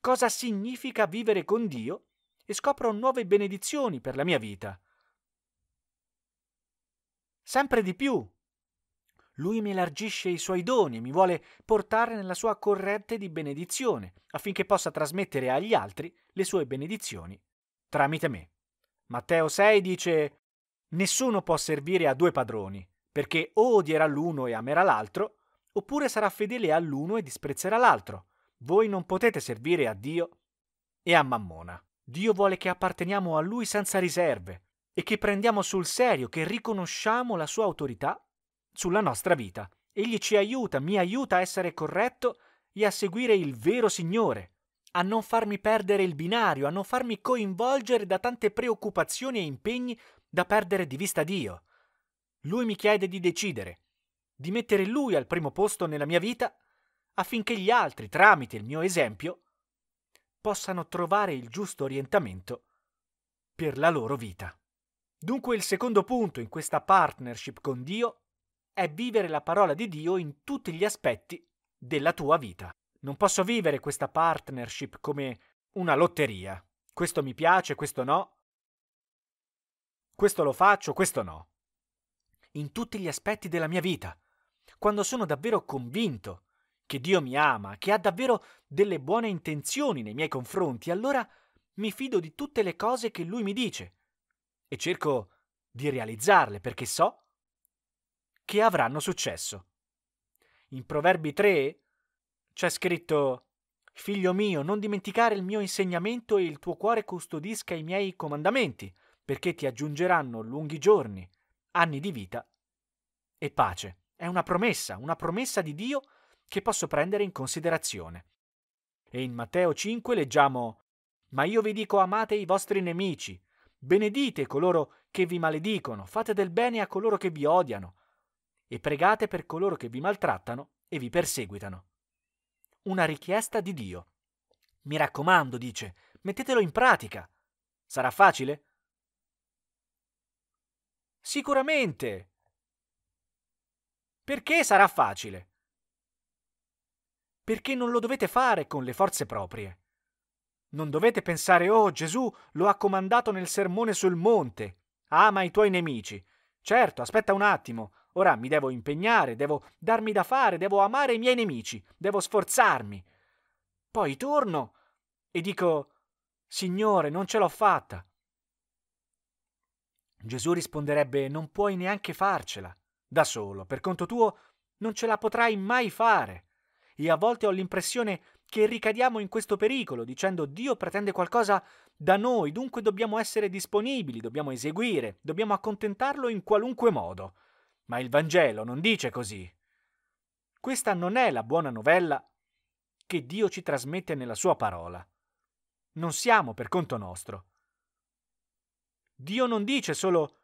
cosa significa vivere con Dio e scopro nuove benedizioni per la mia vita. Sempre di più. Lui mi elargisce i suoi doni e mi vuole portare nella sua corrente di benedizione, affinché possa trasmettere agli altri le sue benedizioni tramite me. Matteo 6 dice Nessuno può servire a due padroni, perché o odierà l'uno e amerà l'altro, oppure sarà fedele all'uno e disprezzerà l'altro. Voi non potete servire a Dio e a Mammona. Dio vuole che apparteniamo a Lui senza riserve e che prendiamo sul serio, che riconosciamo la sua autorità sulla nostra vita. Egli ci aiuta, mi aiuta a essere corretto e a seguire il vero Signore, a non farmi perdere il binario, a non farmi coinvolgere da tante preoccupazioni e impegni da perdere di vista Dio. Lui mi chiede di decidere, di mettere Lui al primo posto nella mia vita affinché gli altri, tramite il mio esempio, possano trovare il giusto orientamento per la loro vita. Dunque il secondo punto in questa partnership con Dio è vivere la parola di Dio in tutti gli aspetti della tua vita. Non posso vivere questa partnership come una lotteria. Questo mi piace, questo no. Questo lo faccio, questo no. In tutti gli aspetti della mia vita. Quando sono davvero convinto che Dio mi ama, che ha davvero delle buone intenzioni nei miei confronti, allora mi fido di tutte le cose che Lui mi dice e cerco di realizzarle perché so che avranno successo. In Proverbi 3 c'è scritto Figlio mio, non dimenticare il mio insegnamento e il tuo cuore custodisca i miei comandamenti, perché ti aggiungeranno lunghi giorni, anni di vita e pace. È una promessa, una promessa di Dio che posso prendere in considerazione. E in Matteo 5 leggiamo Ma io vi dico amate i vostri nemici, benedite coloro che vi maledicono, fate del bene a coloro che vi odiano, e pregate per coloro che vi maltrattano e vi perseguitano. Una richiesta di Dio. Mi raccomando, dice, mettetelo in pratica. Sarà facile? Sicuramente. Perché sarà facile? perché non lo dovete fare con le forze proprie. Non dovete pensare, oh Gesù lo ha comandato nel sermone sul monte, ama i tuoi nemici. Certo, aspetta un attimo, ora mi devo impegnare, devo darmi da fare, devo amare i miei nemici, devo sforzarmi. Poi torno e dico, Signore, non ce l'ho fatta. Gesù risponderebbe, non puoi neanche farcela, da solo, per conto tuo non ce la potrai mai fare e a volte ho l'impressione che ricadiamo in questo pericolo, dicendo Dio pretende qualcosa da noi, dunque dobbiamo essere disponibili, dobbiamo eseguire, dobbiamo accontentarlo in qualunque modo. Ma il Vangelo non dice così. Questa non è la buona novella che Dio ci trasmette nella sua parola. Non siamo per conto nostro. Dio non dice solo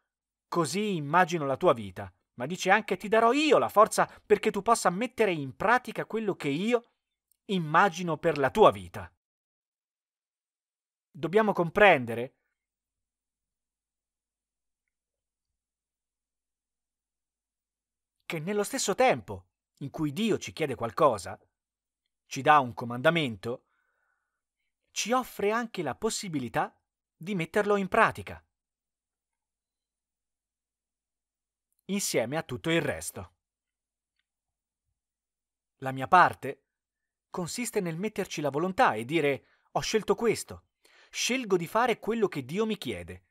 così immagino la tua vita ma dice anche ti darò io la forza perché tu possa mettere in pratica quello che io immagino per la tua vita. Dobbiamo comprendere che nello stesso tempo in cui Dio ci chiede qualcosa, ci dà un comandamento, ci offre anche la possibilità di metterlo in pratica. insieme a tutto il resto. La mia parte consiste nel metterci la volontà e dire ho scelto questo, scelgo di fare quello che Dio mi chiede.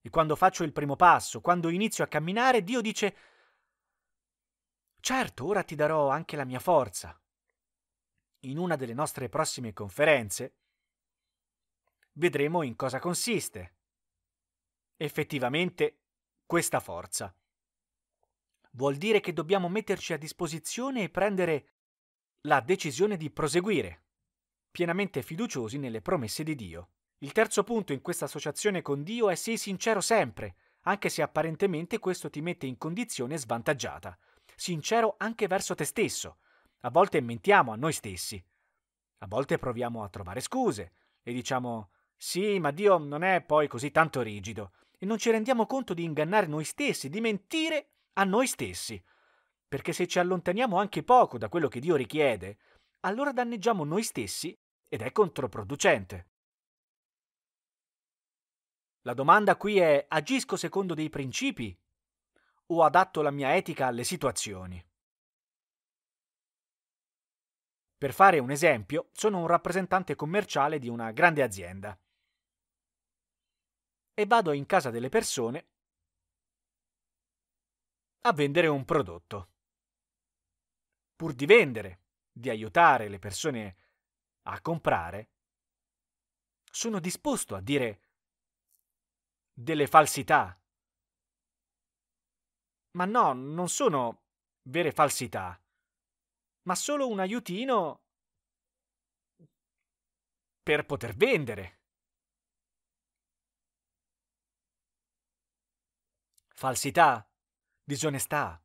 E quando faccio il primo passo, quando inizio a camminare, Dio dice certo, ora ti darò anche la mia forza. In una delle nostre prossime conferenze vedremo in cosa consiste effettivamente questa forza vuol dire che dobbiamo metterci a disposizione e prendere la decisione di proseguire, pienamente fiduciosi nelle promesse di Dio. Il terzo punto in questa associazione con Dio è sii sincero sempre, anche se apparentemente questo ti mette in condizione svantaggiata. Sincero anche verso te stesso. A volte mentiamo a noi stessi. A volte proviamo a trovare scuse e diciamo sì, ma Dio non è poi così tanto rigido e non ci rendiamo conto di ingannare noi stessi, di mentire a noi stessi, perché se ci allontaniamo anche poco da quello che Dio richiede, allora danneggiamo noi stessi ed è controproducente. La domanda qui è agisco secondo dei principi o adatto la mia etica alle situazioni? Per fare un esempio, sono un rappresentante commerciale di una grande azienda e vado in casa delle persone a vendere un prodotto. Pur di vendere, di aiutare le persone a comprare, sono disposto a dire delle falsità. Ma no, non sono vere falsità, ma solo un aiutino per poter vendere. Falsità disonestà.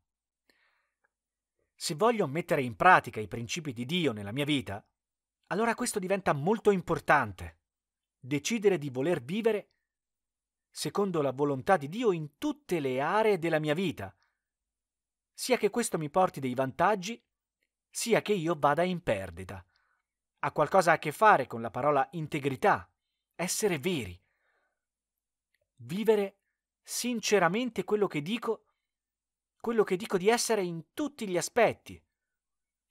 Se voglio mettere in pratica i principi di Dio nella mia vita, allora questo diventa molto importante. Decidere di voler vivere secondo la volontà di Dio in tutte le aree della mia vita, sia che questo mi porti dei vantaggi, sia che io vada in perdita. Ha qualcosa a che fare con la parola integrità, essere veri. Vivere sinceramente quello che dico quello che dico di essere in tutti gli aspetti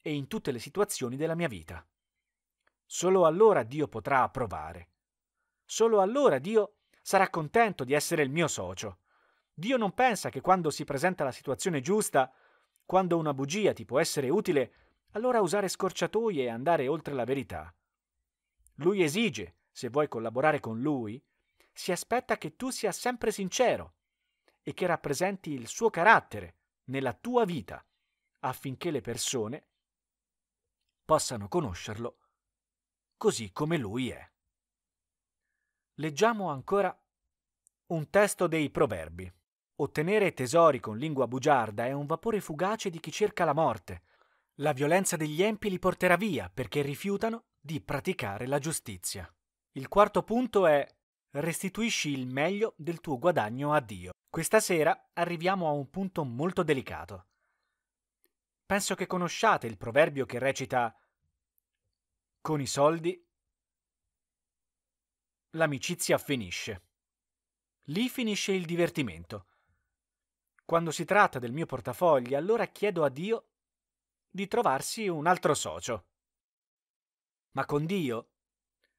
e in tutte le situazioni della mia vita. Solo allora Dio potrà approvare. Solo allora Dio sarà contento di essere il mio socio. Dio non pensa che quando si presenta la situazione giusta, quando una bugia ti può essere utile, allora usare scorciatoie e andare oltre la verità. Lui esige, se vuoi collaborare con lui, si aspetta che tu sia sempre sincero e che rappresenti il suo carattere, nella tua vita affinché le persone possano conoscerlo così come lui è. Leggiamo ancora un testo dei proverbi. Ottenere tesori con lingua bugiarda è un vapore fugace di chi cerca la morte. La violenza degli empi li porterà via perché rifiutano di praticare la giustizia. Il quarto punto è restituisci il meglio del tuo guadagno a Dio. Questa sera arriviamo a un punto molto delicato. Penso che conosciate il proverbio che recita Con i soldi l'amicizia finisce. Lì finisce il divertimento. Quando si tratta del mio portafoglio, allora chiedo a Dio di trovarsi un altro socio. Ma con Dio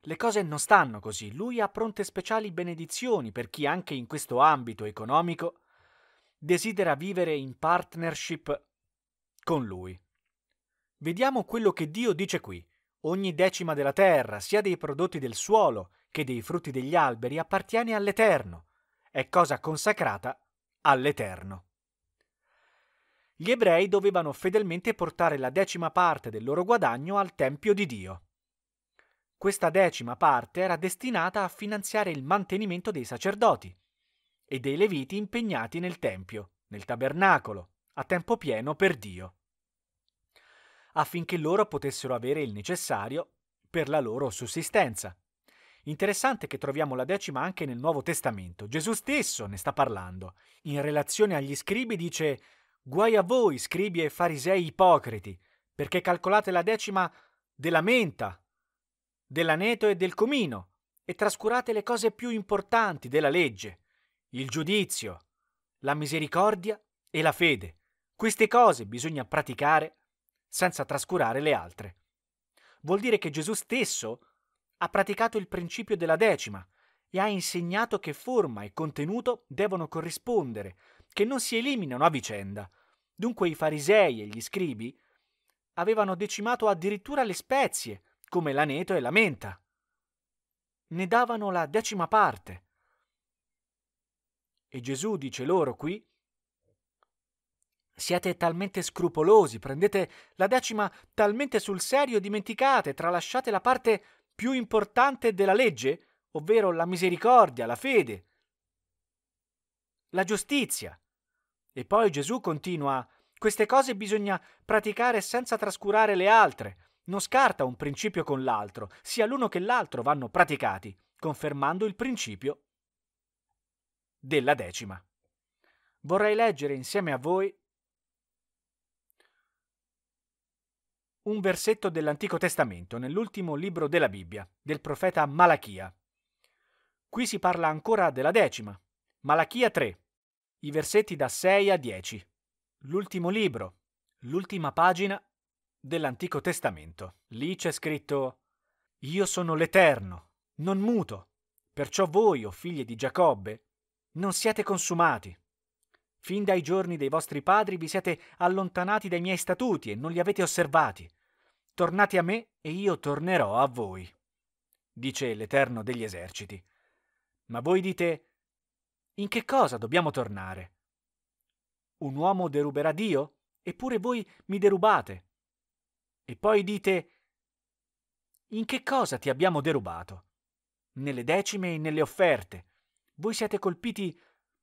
le cose non stanno così, lui ha pronte speciali benedizioni per chi anche in questo ambito economico desidera vivere in partnership con lui. Vediamo quello che Dio dice qui. Ogni decima della terra, sia dei prodotti del suolo che dei frutti degli alberi, appartiene all'Eterno. È cosa consacrata all'Eterno. Gli ebrei dovevano fedelmente portare la decima parte del loro guadagno al Tempio di Dio. Questa decima parte era destinata a finanziare il mantenimento dei sacerdoti e dei leviti impegnati nel Tempio, nel tabernacolo, a tempo pieno per Dio, affinché loro potessero avere il necessario per la loro sussistenza. Interessante che troviamo la decima anche nel Nuovo Testamento. Gesù stesso ne sta parlando. In relazione agli scribi dice Guai a voi, scribi e farisei ipocriti, perché calcolate la decima della menta, dell'aneto e del comino e trascurate le cose più importanti della legge, il giudizio, la misericordia e la fede. Queste cose bisogna praticare senza trascurare le altre. Vuol dire che Gesù stesso ha praticato il principio della decima e ha insegnato che forma e contenuto devono corrispondere, che non si eliminano a vicenda. Dunque i farisei e gli scribi avevano decimato addirittura le spezie come l'aneto e la menta. Ne davano la decima parte. E Gesù dice loro qui, siete talmente scrupolosi, prendete la decima talmente sul serio dimenticate, tralasciate la parte più importante della legge, ovvero la misericordia, la fede, la giustizia. E poi Gesù continua, queste cose bisogna praticare senza trascurare le altre non scarta un principio con l'altro, sia l'uno che l'altro vanno praticati, confermando il principio della decima. Vorrei leggere insieme a voi un versetto dell'Antico Testamento, nell'ultimo libro della Bibbia, del profeta Malachia. Qui si parla ancora della decima, Malachia 3, i versetti da 6 a 10, l'ultimo libro, l'ultima pagina dell'Antico Testamento. Lì c'è scritto Io sono l'Eterno, non muto, perciò voi, o figli di Giacobbe, non siete consumati. Fin dai giorni dei vostri padri vi siete allontanati dai miei statuti e non li avete osservati. Tornate a me e io tornerò a voi, dice l'Eterno degli eserciti. Ma voi dite, in che cosa dobbiamo tornare? Un uomo deruberà Dio? Eppure voi mi derubate e poi dite in che cosa ti abbiamo derubato? Nelle decime e nelle offerte. Voi siete colpiti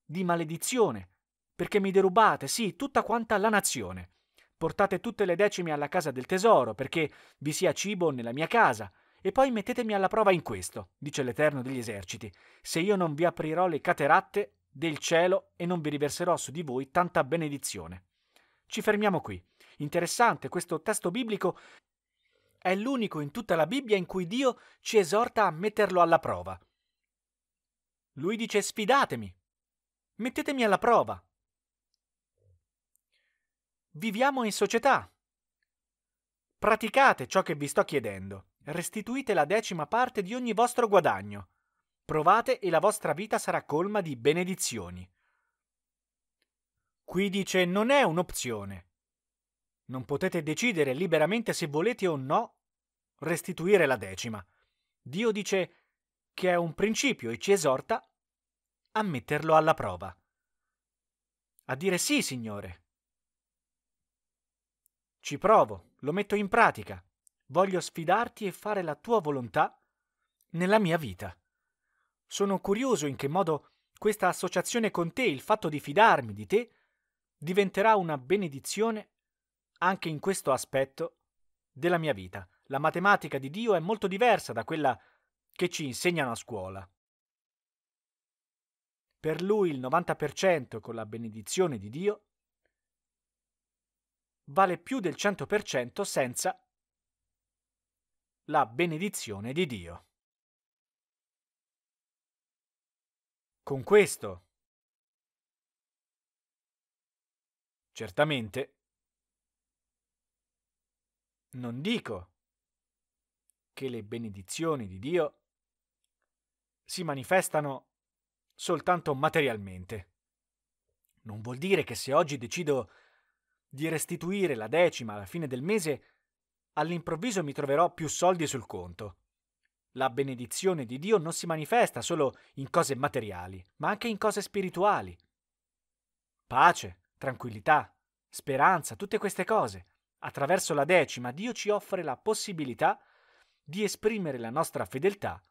di maledizione, perché mi derubate, sì, tutta quanta la nazione. Portate tutte le decime alla casa del tesoro, perché vi sia cibo nella mia casa. E poi mettetemi alla prova in questo, dice l'Eterno degli eserciti, se io non vi aprirò le cateratte del cielo e non vi riverserò su di voi tanta benedizione. Ci fermiamo qui. Interessante, questo testo biblico è l'unico in tutta la Bibbia in cui Dio ci esorta a metterlo alla prova. Lui dice sfidatemi, mettetemi alla prova. Viviamo in società. Praticate ciò che vi sto chiedendo. Restituite la decima parte di ogni vostro guadagno. Provate e la vostra vita sarà colma di benedizioni. Qui dice non è un'opzione. Non potete decidere liberamente se volete o no restituire la decima. Dio dice che è un principio e ci esorta a metterlo alla prova. A dire sì, Signore. Ci provo, lo metto in pratica. Voglio sfidarti e fare la tua volontà nella mia vita. Sono curioso in che modo questa associazione con te, il fatto di fidarmi di te, diventerà una benedizione anche in questo aspetto della mia vita. La matematica di Dio è molto diversa da quella che ci insegnano a scuola. Per lui il 90% con la benedizione di Dio vale più del 100% senza la benedizione di Dio. Con questo, certamente, non dico che le benedizioni di Dio si manifestano soltanto materialmente. Non vuol dire che se oggi decido di restituire la decima alla fine del mese, all'improvviso mi troverò più soldi sul conto. La benedizione di Dio non si manifesta solo in cose materiali, ma anche in cose spirituali. Pace, tranquillità, speranza, tutte queste cose. Attraverso la decima Dio ci offre la possibilità di esprimere la nostra fedeltà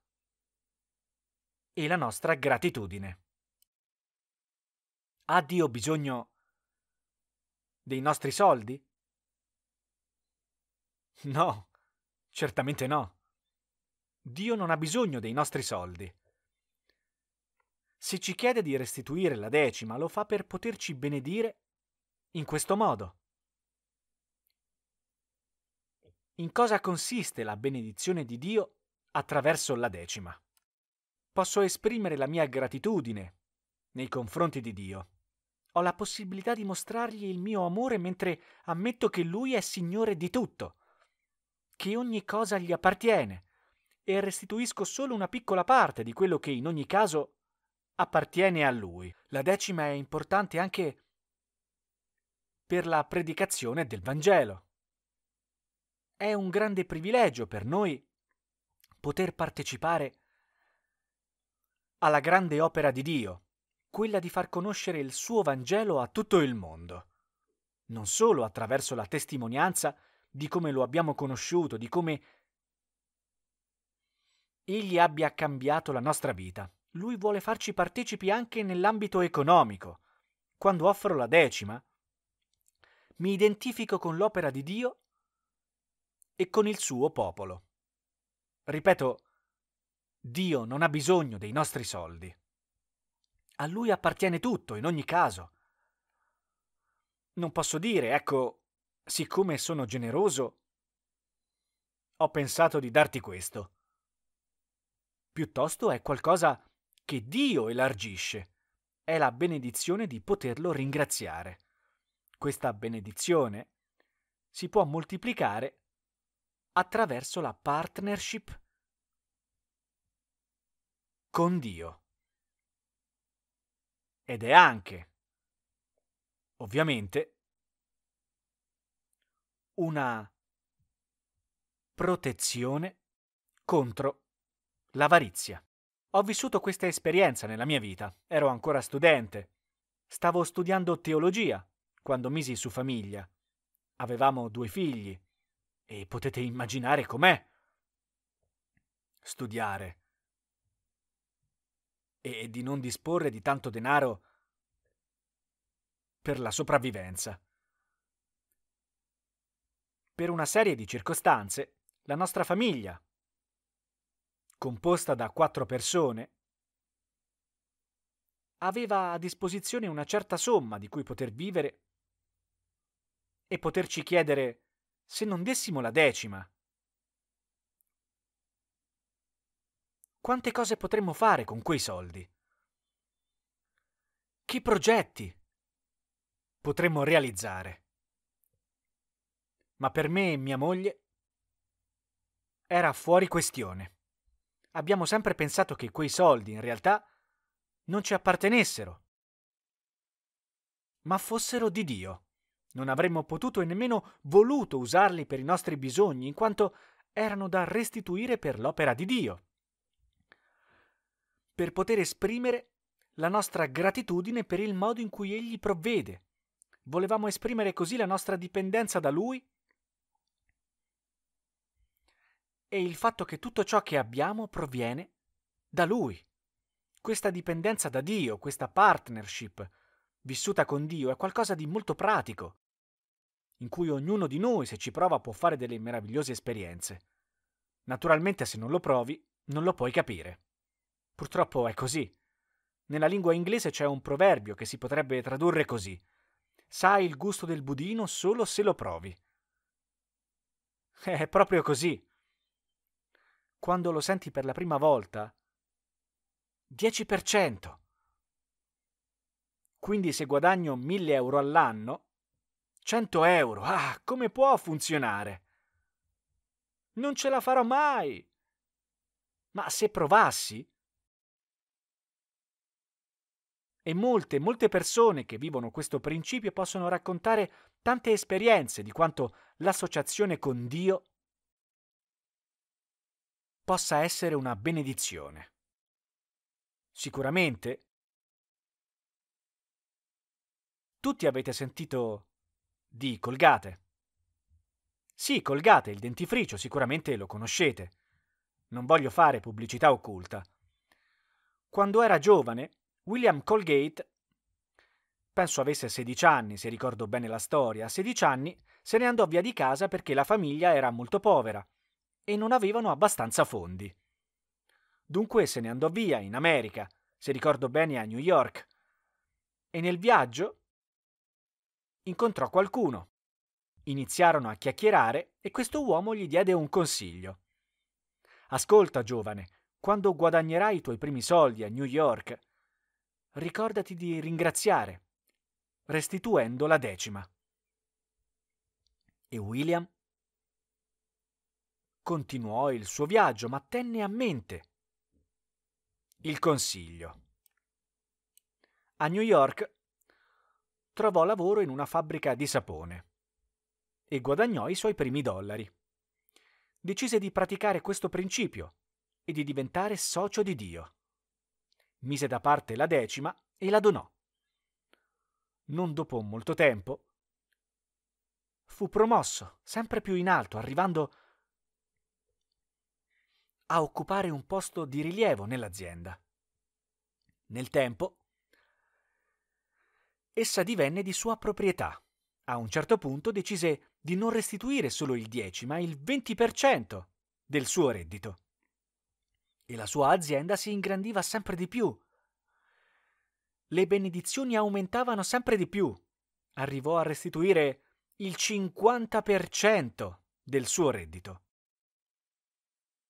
e la nostra gratitudine. Ha Dio bisogno dei nostri soldi? No, certamente no. Dio non ha bisogno dei nostri soldi. Se ci chiede di restituire la decima, lo fa per poterci benedire in questo modo. In cosa consiste la benedizione di Dio attraverso la decima? Posso esprimere la mia gratitudine nei confronti di Dio. Ho la possibilità di mostrargli il mio amore mentre ammetto che Lui è Signore di tutto, che ogni cosa gli appartiene, e restituisco solo una piccola parte di quello che in ogni caso appartiene a Lui. La decima è importante anche per la predicazione del Vangelo. È un grande privilegio per noi poter partecipare alla grande opera di Dio, quella di far conoscere il suo Vangelo a tutto il mondo, non solo attraverso la testimonianza di come lo abbiamo conosciuto, di come egli abbia cambiato la nostra vita. Lui vuole farci partecipi anche nell'ambito economico. Quando offro la decima, mi identifico con l'opera di Dio e con il suo popolo. Ripeto, Dio non ha bisogno dei nostri soldi. A lui appartiene tutto, in ogni caso. Non posso dire, ecco, siccome sono generoso, ho pensato di darti questo. Piuttosto è qualcosa che Dio elargisce. È la benedizione di poterlo ringraziare. Questa benedizione si può moltiplicare attraverso la partnership con Dio. Ed è anche, ovviamente, una protezione contro l'avarizia. Ho vissuto questa esperienza nella mia vita, ero ancora studente, stavo studiando teologia quando misi su famiglia, avevamo due figli, e potete immaginare com'è studiare e di non disporre di tanto denaro per la sopravvivenza. Per una serie di circostanze, la nostra famiglia, composta da quattro persone, aveva a disposizione una certa somma di cui poter vivere e poterci chiedere se non dessimo la decima? Quante cose potremmo fare con quei soldi? Che progetti potremmo realizzare? Ma per me e mia moglie era fuori questione. Abbiamo sempre pensato che quei soldi in realtà non ci appartenessero, ma fossero di Dio. Non avremmo potuto e nemmeno voluto usarli per i nostri bisogni, in quanto erano da restituire per l'opera di Dio. Per poter esprimere la nostra gratitudine per il modo in cui Egli provvede. Volevamo esprimere così la nostra dipendenza da Lui e il fatto che tutto ciò che abbiamo proviene da Lui. Questa dipendenza da Dio, questa partnership vissuta con Dio è qualcosa di molto pratico in cui ognuno di noi, se ci prova, può fare delle meravigliose esperienze. Naturalmente, se non lo provi, non lo puoi capire. Purtroppo è così. Nella lingua inglese c'è un proverbio che si potrebbe tradurre così. Sai il gusto del budino solo se lo provi. È proprio così. Quando lo senti per la prima volta, 10%. Quindi se guadagno 1000 euro all'anno, 100 euro, ah, come può funzionare? Non ce la farò mai! Ma se provassi? E molte, molte persone che vivono questo principio possono raccontare tante esperienze di quanto l'associazione con Dio possa essere una benedizione. Sicuramente tutti avete sentito di Colgate. Sì, Colgate, il dentifricio, sicuramente lo conoscete. Non voglio fare pubblicità occulta. Quando era giovane, William Colgate, penso avesse 16 anni, se ricordo bene la storia, a 16 anni se ne andò via di casa perché la famiglia era molto povera e non avevano abbastanza fondi. Dunque se ne andò via in America, se ricordo bene a New York. E nel viaggio incontrò qualcuno. Iniziarono a chiacchierare e questo uomo gli diede un consiglio. Ascolta, giovane, quando guadagnerai i tuoi primi soldi a New York, ricordati di ringraziare, restituendo la decima. E William continuò il suo viaggio, ma tenne a mente il consiglio. A New York trovò lavoro in una fabbrica di sapone e guadagnò i suoi primi dollari. Decise di praticare questo principio e di diventare socio di Dio. Mise da parte la decima e la donò. Non dopo molto tempo fu promosso sempre più in alto, arrivando a occupare un posto di rilievo nell'azienda. Nel tempo essa divenne di sua proprietà. A un certo punto decise di non restituire solo il 10, ma il 20% del suo reddito. E la sua azienda si ingrandiva sempre di più. Le benedizioni aumentavano sempre di più. Arrivò a restituire il 50% del suo reddito.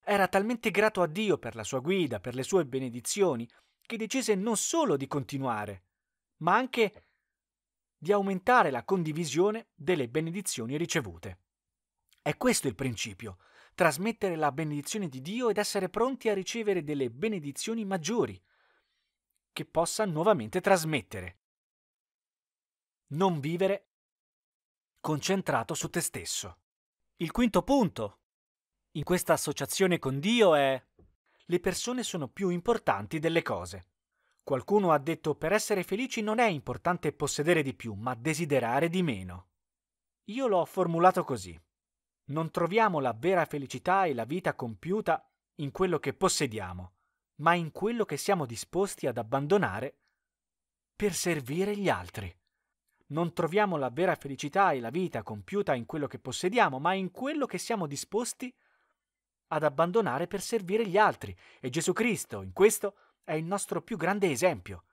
Era talmente grato a Dio per la sua guida, per le sue benedizioni, che decise non solo di continuare, ma anche di aumentare la condivisione delle benedizioni ricevute. È questo il principio, trasmettere la benedizione di Dio ed essere pronti a ricevere delle benedizioni maggiori, che possa nuovamente trasmettere. Non vivere concentrato su te stesso. Il quinto punto in questa associazione con Dio è le persone sono più importanti delle cose. Qualcuno ha detto per essere felici non è importante possedere di più, ma desiderare di meno. Io l'ho formulato così. Non troviamo la vera felicità e la vita compiuta in quello che possediamo, ma in quello che siamo disposti ad abbandonare per servire gli altri. Non troviamo la vera felicità e la vita compiuta in quello che possediamo, ma in quello che siamo disposti ad abbandonare per servire gli altri. E Gesù Cristo, in questo, è il nostro più grande esempio.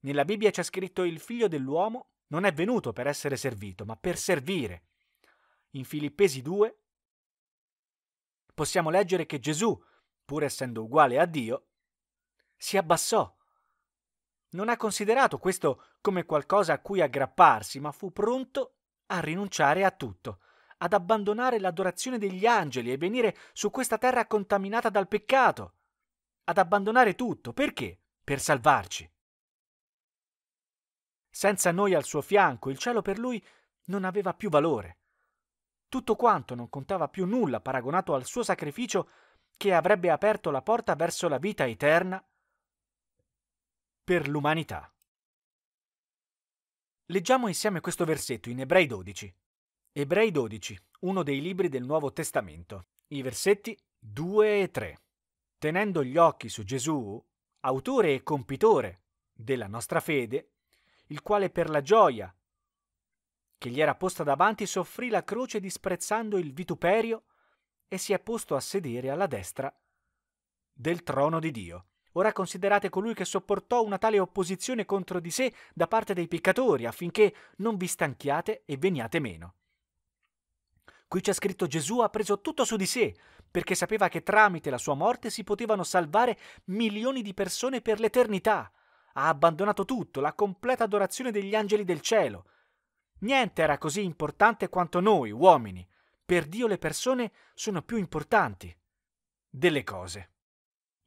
Nella Bibbia c'è scritto il figlio dell'uomo non è venuto per essere servito, ma per servire. In Filippesi 2 possiamo leggere che Gesù, pur essendo uguale a Dio, si abbassò. Non ha considerato questo come qualcosa a cui aggrapparsi, ma fu pronto a rinunciare a tutto, ad abbandonare l'adorazione degli angeli e venire su questa terra contaminata dal peccato ad abbandonare tutto. Perché? Per salvarci. Senza noi al suo fianco, il cielo per lui non aveva più valore. Tutto quanto non contava più nulla paragonato al suo sacrificio che avrebbe aperto la porta verso la vita eterna per l'umanità. Leggiamo insieme questo versetto in Ebrei 12. Ebrei 12, uno dei libri del Nuovo Testamento, i versetti 2 e 3 tenendo gli occhi su Gesù, autore e compitore della nostra fede, il quale per la gioia che gli era posta davanti soffrì la croce disprezzando il vituperio e si è posto a sedere alla destra del trono di Dio. Ora considerate colui che sopportò una tale opposizione contro di sé da parte dei peccatori, affinché non vi stanchiate e veniate meno. Qui c'è scritto Gesù ha preso tutto su di sé, perché sapeva che tramite la sua morte si potevano salvare milioni di persone per l'eternità. Ha abbandonato tutto, la completa adorazione degli angeli del cielo. Niente era così importante quanto noi, uomini. Per Dio le persone sono più importanti delle cose.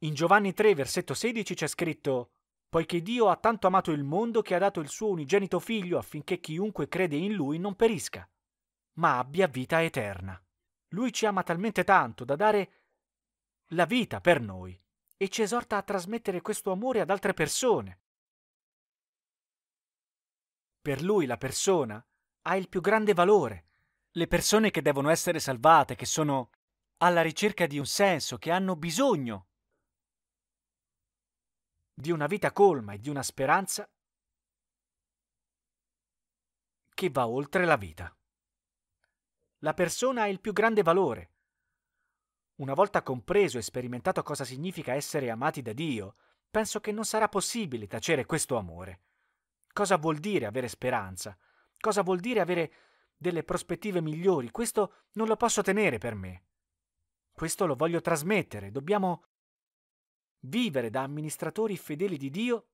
In Giovanni 3, versetto 16 c'è scritto Poiché Dio ha tanto amato il mondo che ha dato il suo unigenito figlio affinché chiunque crede in lui non perisca, ma abbia vita eterna. Lui ci ama talmente tanto da dare la vita per noi e ci esorta a trasmettere questo amore ad altre persone. Per lui la persona ha il più grande valore. Le persone che devono essere salvate, che sono alla ricerca di un senso, che hanno bisogno di una vita colma e di una speranza che va oltre la vita. La persona ha il più grande valore. Una volta compreso e sperimentato cosa significa essere amati da Dio, penso che non sarà possibile tacere questo amore. Cosa vuol dire avere speranza? Cosa vuol dire avere delle prospettive migliori? Questo non lo posso tenere per me. Questo lo voglio trasmettere. Dobbiamo vivere da amministratori fedeli di Dio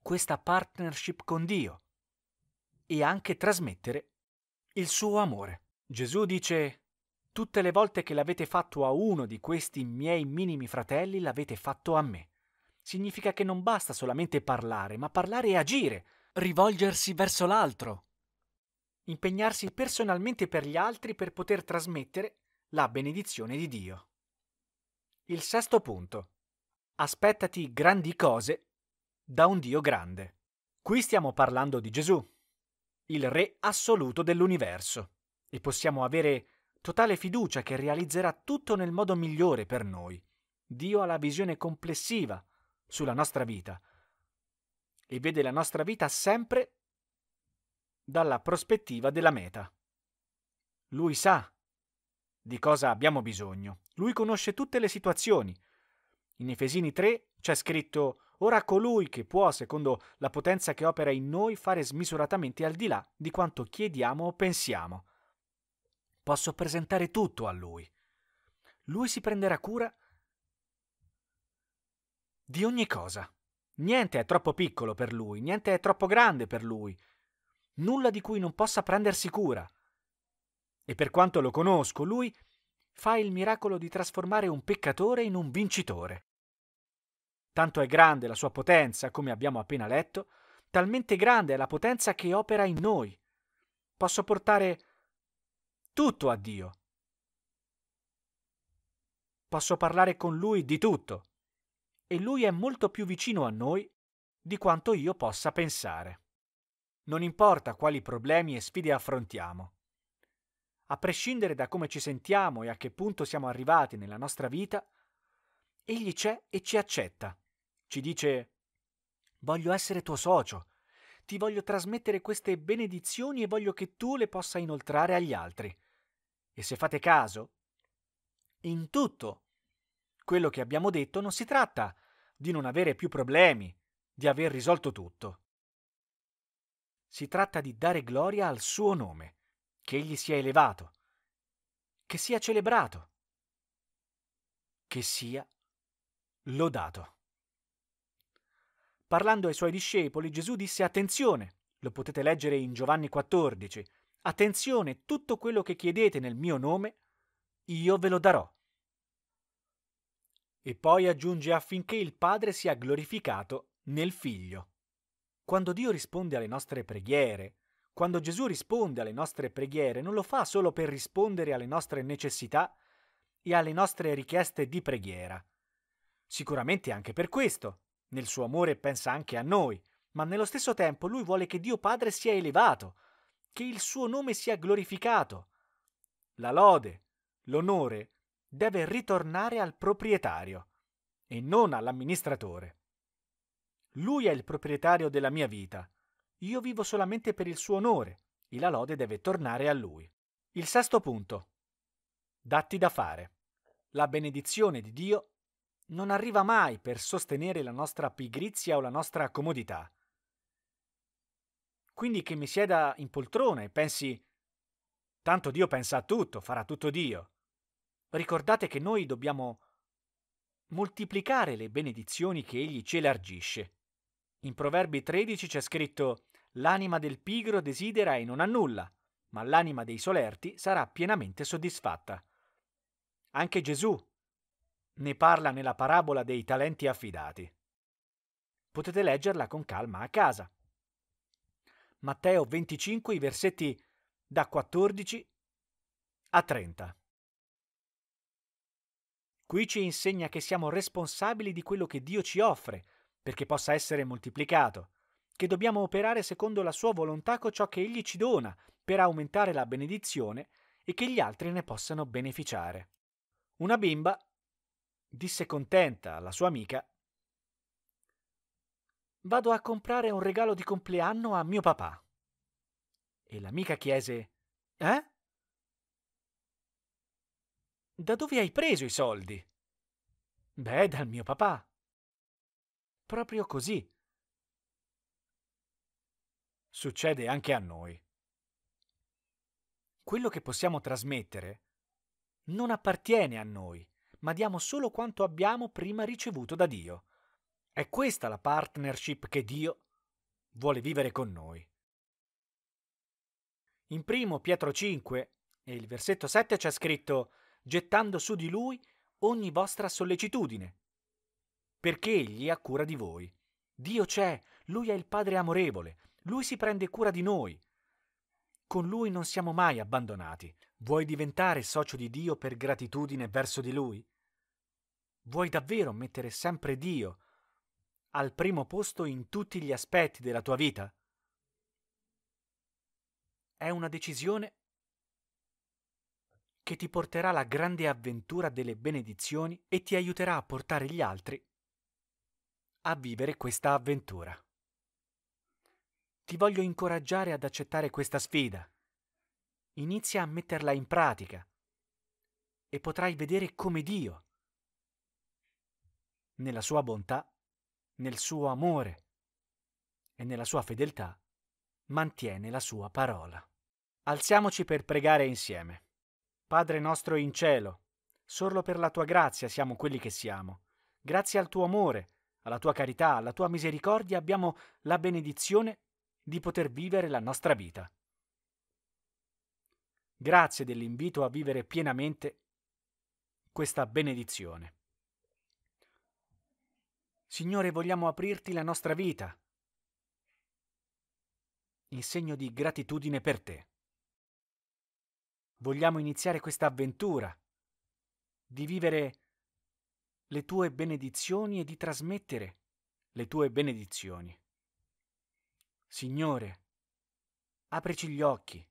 questa partnership con Dio e anche trasmettere il suo amore. Gesù dice, tutte le volte che l'avete fatto a uno di questi miei minimi fratelli, l'avete fatto a me. Significa che non basta solamente parlare, ma parlare e agire, rivolgersi verso l'altro, impegnarsi personalmente per gli altri per poter trasmettere la benedizione di Dio. Il sesto punto. Aspettati grandi cose da un Dio grande. Qui stiamo parlando di Gesù, il Re assoluto dell'universo e possiamo avere totale fiducia che realizzerà tutto nel modo migliore per noi. Dio ha la visione complessiva sulla nostra vita e vede la nostra vita sempre dalla prospettiva della meta. Lui sa di cosa abbiamo bisogno, lui conosce tutte le situazioni. In Efesini 3 c'è scritto Ora colui che può, secondo la potenza che opera in noi, fare smisuratamente al di là di quanto chiediamo o pensiamo. Posso presentare tutto a lui. Lui si prenderà cura di ogni cosa. Niente è troppo piccolo per lui, niente è troppo grande per lui, nulla di cui non possa prendersi cura. E per quanto lo conosco, lui fa il miracolo di trasformare un peccatore in un vincitore. Tanto è grande la sua potenza, come abbiamo appena letto, talmente grande è la potenza che opera in noi. Posso portare tutto a Dio. Posso parlare con Lui di tutto e Lui è molto più vicino a noi di quanto io possa pensare. Non importa quali problemi e sfide affrontiamo. A prescindere da come ci sentiamo e a che punto siamo arrivati nella nostra vita, Egli c'è e ci accetta. Ci dice, voglio essere tuo socio, ti voglio trasmettere queste benedizioni e voglio che tu le possa inoltrare agli altri. E se fate caso, in tutto quello che abbiamo detto non si tratta di non avere più problemi, di aver risolto tutto. Si tratta di dare gloria al suo nome, che egli sia elevato, che sia celebrato, che sia lodato. Parlando ai suoi discepoli, Gesù disse attenzione, lo potete leggere in Giovanni 14, Attenzione, tutto quello che chiedete nel mio nome, io ve lo darò. E poi aggiunge affinché il Padre sia glorificato nel Figlio. Quando Dio risponde alle nostre preghiere, quando Gesù risponde alle nostre preghiere, non lo fa solo per rispondere alle nostre necessità e alle nostre richieste di preghiera. Sicuramente anche per questo. Nel suo amore pensa anche a noi, ma nello stesso tempo lui vuole che Dio Padre sia elevato, che il suo nome sia glorificato. La lode, l'onore, deve ritornare al proprietario e non all'amministratore. Lui è il proprietario della mia vita. Io vivo solamente per il suo onore e la lode deve tornare a lui. Il sesto punto. Datti da fare. La benedizione di Dio non arriva mai per sostenere la nostra pigrizia o la nostra comodità. Quindi che mi sieda in poltrona e pensi, tanto Dio pensa a tutto, farà tutto Dio. Ricordate che noi dobbiamo moltiplicare le benedizioni che Egli ci elargisce. In Proverbi 13 c'è scritto, l'anima del pigro desidera e non ha nulla, ma l'anima dei solerti sarà pienamente soddisfatta. Anche Gesù ne parla nella parabola dei talenti affidati. Potete leggerla con calma a casa. Matteo 25, i versetti da 14 a 30. Qui ci insegna che siamo responsabili di quello che Dio ci offre, perché possa essere moltiplicato, che dobbiamo operare secondo la sua volontà con ciò che Egli ci dona, per aumentare la benedizione e che gli altri ne possano beneficiare. Una bimba disse contenta alla sua amica Vado a comprare un regalo di compleanno a mio papà. E l'amica chiese Eh? Da dove hai preso i soldi? Beh, dal mio papà. Proprio così. Succede anche a noi. Quello che possiamo trasmettere non appartiene a noi, ma diamo solo quanto abbiamo prima ricevuto da Dio. È questa la partnership che Dio vuole vivere con noi. In 1 Pietro 5 e il versetto 7 c'è scritto gettando su di lui ogni vostra sollecitudine, perché egli ha cura di voi. Dio c'è, lui è il Padre amorevole, lui si prende cura di noi. Con lui non siamo mai abbandonati. Vuoi diventare socio di Dio per gratitudine verso di lui? Vuoi davvero mettere sempre Dio al primo posto in tutti gli aspetti della tua vita? È una decisione che ti porterà alla grande avventura delle benedizioni e ti aiuterà a portare gli altri a vivere questa avventura. Ti voglio incoraggiare ad accettare questa sfida. Inizia a metterla in pratica e potrai vedere come Dio, nella sua bontà, nel suo amore e nella sua fedeltà, mantiene la sua parola. Alziamoci per pregare insieme. Padre nostro in cielo, solo per la tua grazia siamo quelli che siamo. Grazie al tuo amore, alla tua carità, alla tua misericordia abbiamo la benedizione di poter vivere la nostra vita. Grazie dell'invito a vivere pienamente questa benedizione. Signore, vogliamo aprirti la nostra vita in segno di gratitudine per te. Vogliamo iniziare questa avventura di vivere le tue benedizioni e di trasmettere le tue benedizioni. Signore, aprici gli occhi.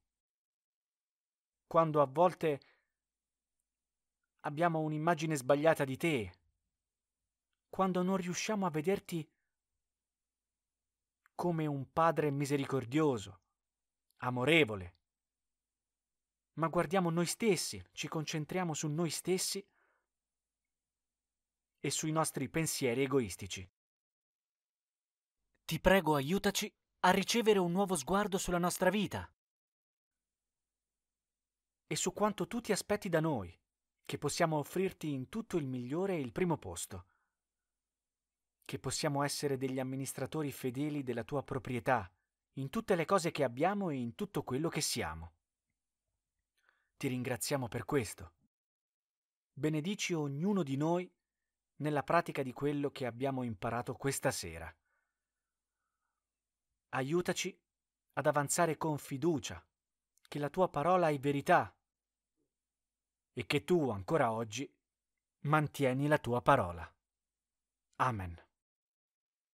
Quando a volte abbiamo un'immagine sbagliata di te quando non riusciamo a vederti come un padre misericordioso, amorevole. Ma guardiamo noi stessi, ci concentriamo su noi stessi e sui nostri pensieri egoistici. Ti prego aiutaci a ricevere un nuovo sguardo sulla nostra vita e su quanto tu ti aspetti da noi, che possiamo offrirti in tutto il migliore e il primo posto che possiamo essere degli amministratori fedeli della tua proprietà, in tutte le cose che abbiamo e in tutto quello che siamo. Ti ringraziamo per questo. Benedici ognuno di noi nella pratica di quello che abbiamo imparato questa sera. Aiutaci ad avanzare con fiducia che la tua parola è verità e che tu ancora oggi mantieni la tua parola. Amen.